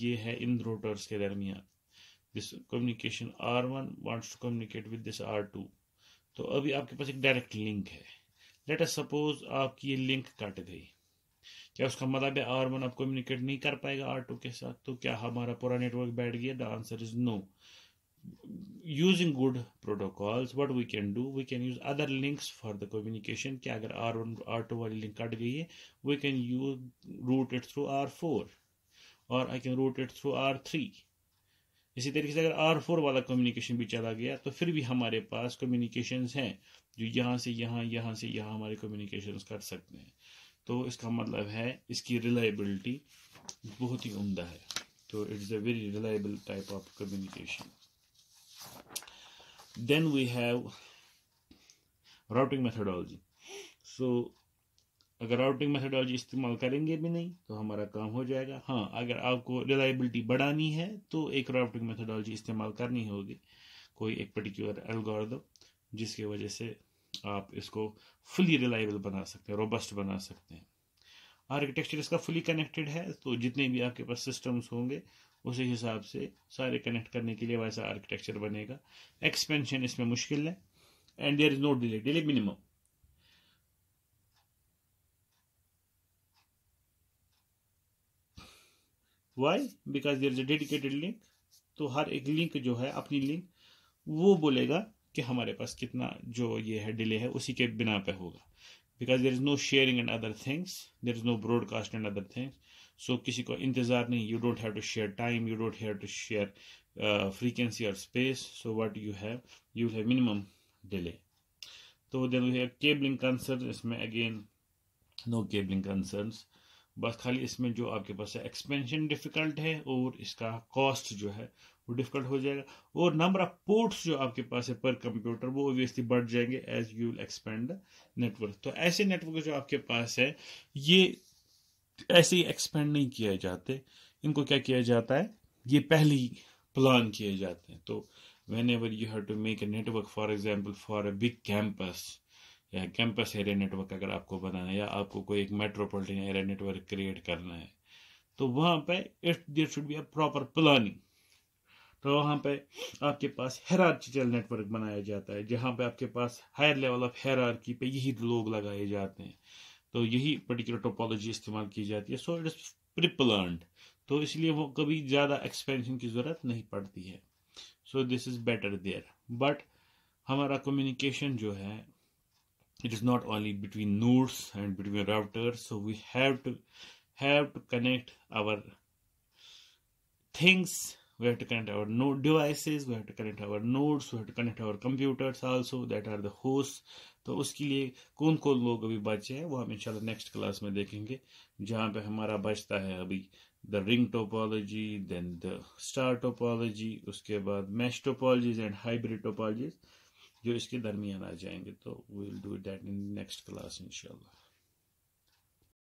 ये है इन रोटर्स के दरमियान this communication R one wants to communicate with this R two तो अभी आपके पास एक डायरेक्ट लिंक है लेट अस सपोज आपकी ये लिंक कट गई क्या उसका मतलब है आर वन अब कम्युनिकेट नहीं कर पाएगा आर टू के साथ तो क्या हमारा पूरा नेटवर्क बैठ गया the answer is no using good protocols what we can do we can use other links for the communication क्या अगर आर आर टू वाली लिंक कट गई है we can use route it through R four और I can route it through R three इसी तरीके से अगर आर फोर वाला कम्युनिकेशन भी चला गया तो फिर भी हमारे पास कम्युनिकेशन हैं जो यहाँ से यहाँ यहाँ से यहाँ हमारे कम्युनिकेशन कर सकते हैं तो इसका मतलब है इसकी रिलायबिलिटी बहुत ही उम्दा है तो it's a very reliable type of communication then we have routing methodology so अगर राउटिंग मेथडोलॉजी इस्तेमाल करेंगे भी नहीं तो हमारा काम हो जाएगा हाँ अगर आपको रिलायबिलिटी बढ़ानी है तो एक राउटिंग मेथडोलॉजी इस्तेमाल करनी होगी कोई एक पर्टिकुलर एल्गोरिथम जिसके वजह से आप इसको फुली रिलायबल बना सकते हैं रोबस्ट बना सकते हैं आर्किटेक्चर इसका फुली कनेक्टेड है तो जितने भी आपके पास सिस्टम्स होंगे उसी हिसाब से सारे कनेक्ट करने के लिए वैसा आर्किटेक्चर बनेगा एक्सपेंशन इसमें मुश्किल है and there is no delay delay minimum why because there is a dedicated link तो हर एक लिंक जो है अपनी लिंक वो बोलेगा कि हमारे पास कितना जो ये है डिले है उसी के बिना पे होगा because there is no sharing and other things there is no broadcast and other things so किसी को इंतज़ार नहीं you don't have to share time you don't have to share frequency और space so what you have you have minimum delay तो then we have cabling concern इसमें अगेन नो केबलिंग कंसर्न बस खाली इसमें जो आपके पास है एक्सपेंशन डिफ़िकल्ट है और इसका कॉस्ट जो है वो डिफिकल्ट हो जाएगा और नंबर ऑफ पोर्ट्स जो आपके पास है पर कंप्यूटर वो ओबियसली बढ़ जाएंगे as you will expand the network तो ऐसे नेटवर्क जो आपके पास है ये ऐसे ही एक्सपेंड नहीं किए जाते इनको क्या किया जाता है ये पहले ही प्लान किए जाते हैं तो whenever you have to make a network for example for a big campus या कैंपस एरिया नेटवर्क अगर आपको बनाना है या आपको कोई एक मेट्रोपोलिटन एरिया नेटवर्क क्रिएट करना है तो वहां पर it there should be a proper planning तो वहाँ पे आपके पास हेरार्चिकल नेटवर्क बनाया जाता है जहाँ पे आपके पास हायर लेवल ऑफ हेरार्की पे यही लोग लगाए जाते हैं तो यही पर्टिकुलर टोपोलॉजी इस्तेमाल की जाती है सो इट इज़ प्रिपलर्ड तो इसलिए वो कभी ज़्यादा एक्सपेंशन की ज़रूरत नहीं पड़ती है so this is better there but हमारा कम्युनिकेशन जो है it is not only between nodes and between router so we have to have to connect our things we have to connect our node devices we have to connect our nodes we have to connect our computers also that are the hosts तो उसके लिए कौन कौन लोग अभी बचे हैं वो हम इंशाल्लाह नेक्स्ट क्लास में देखेंगे जहाँ पे हमारा बचता है अभी the ring topology then the star topology उसके बाद mesh topologies and hybrid topologies जो इसके दरमियान आ जाएंगे तो we will do that in next class इंशाल्लाह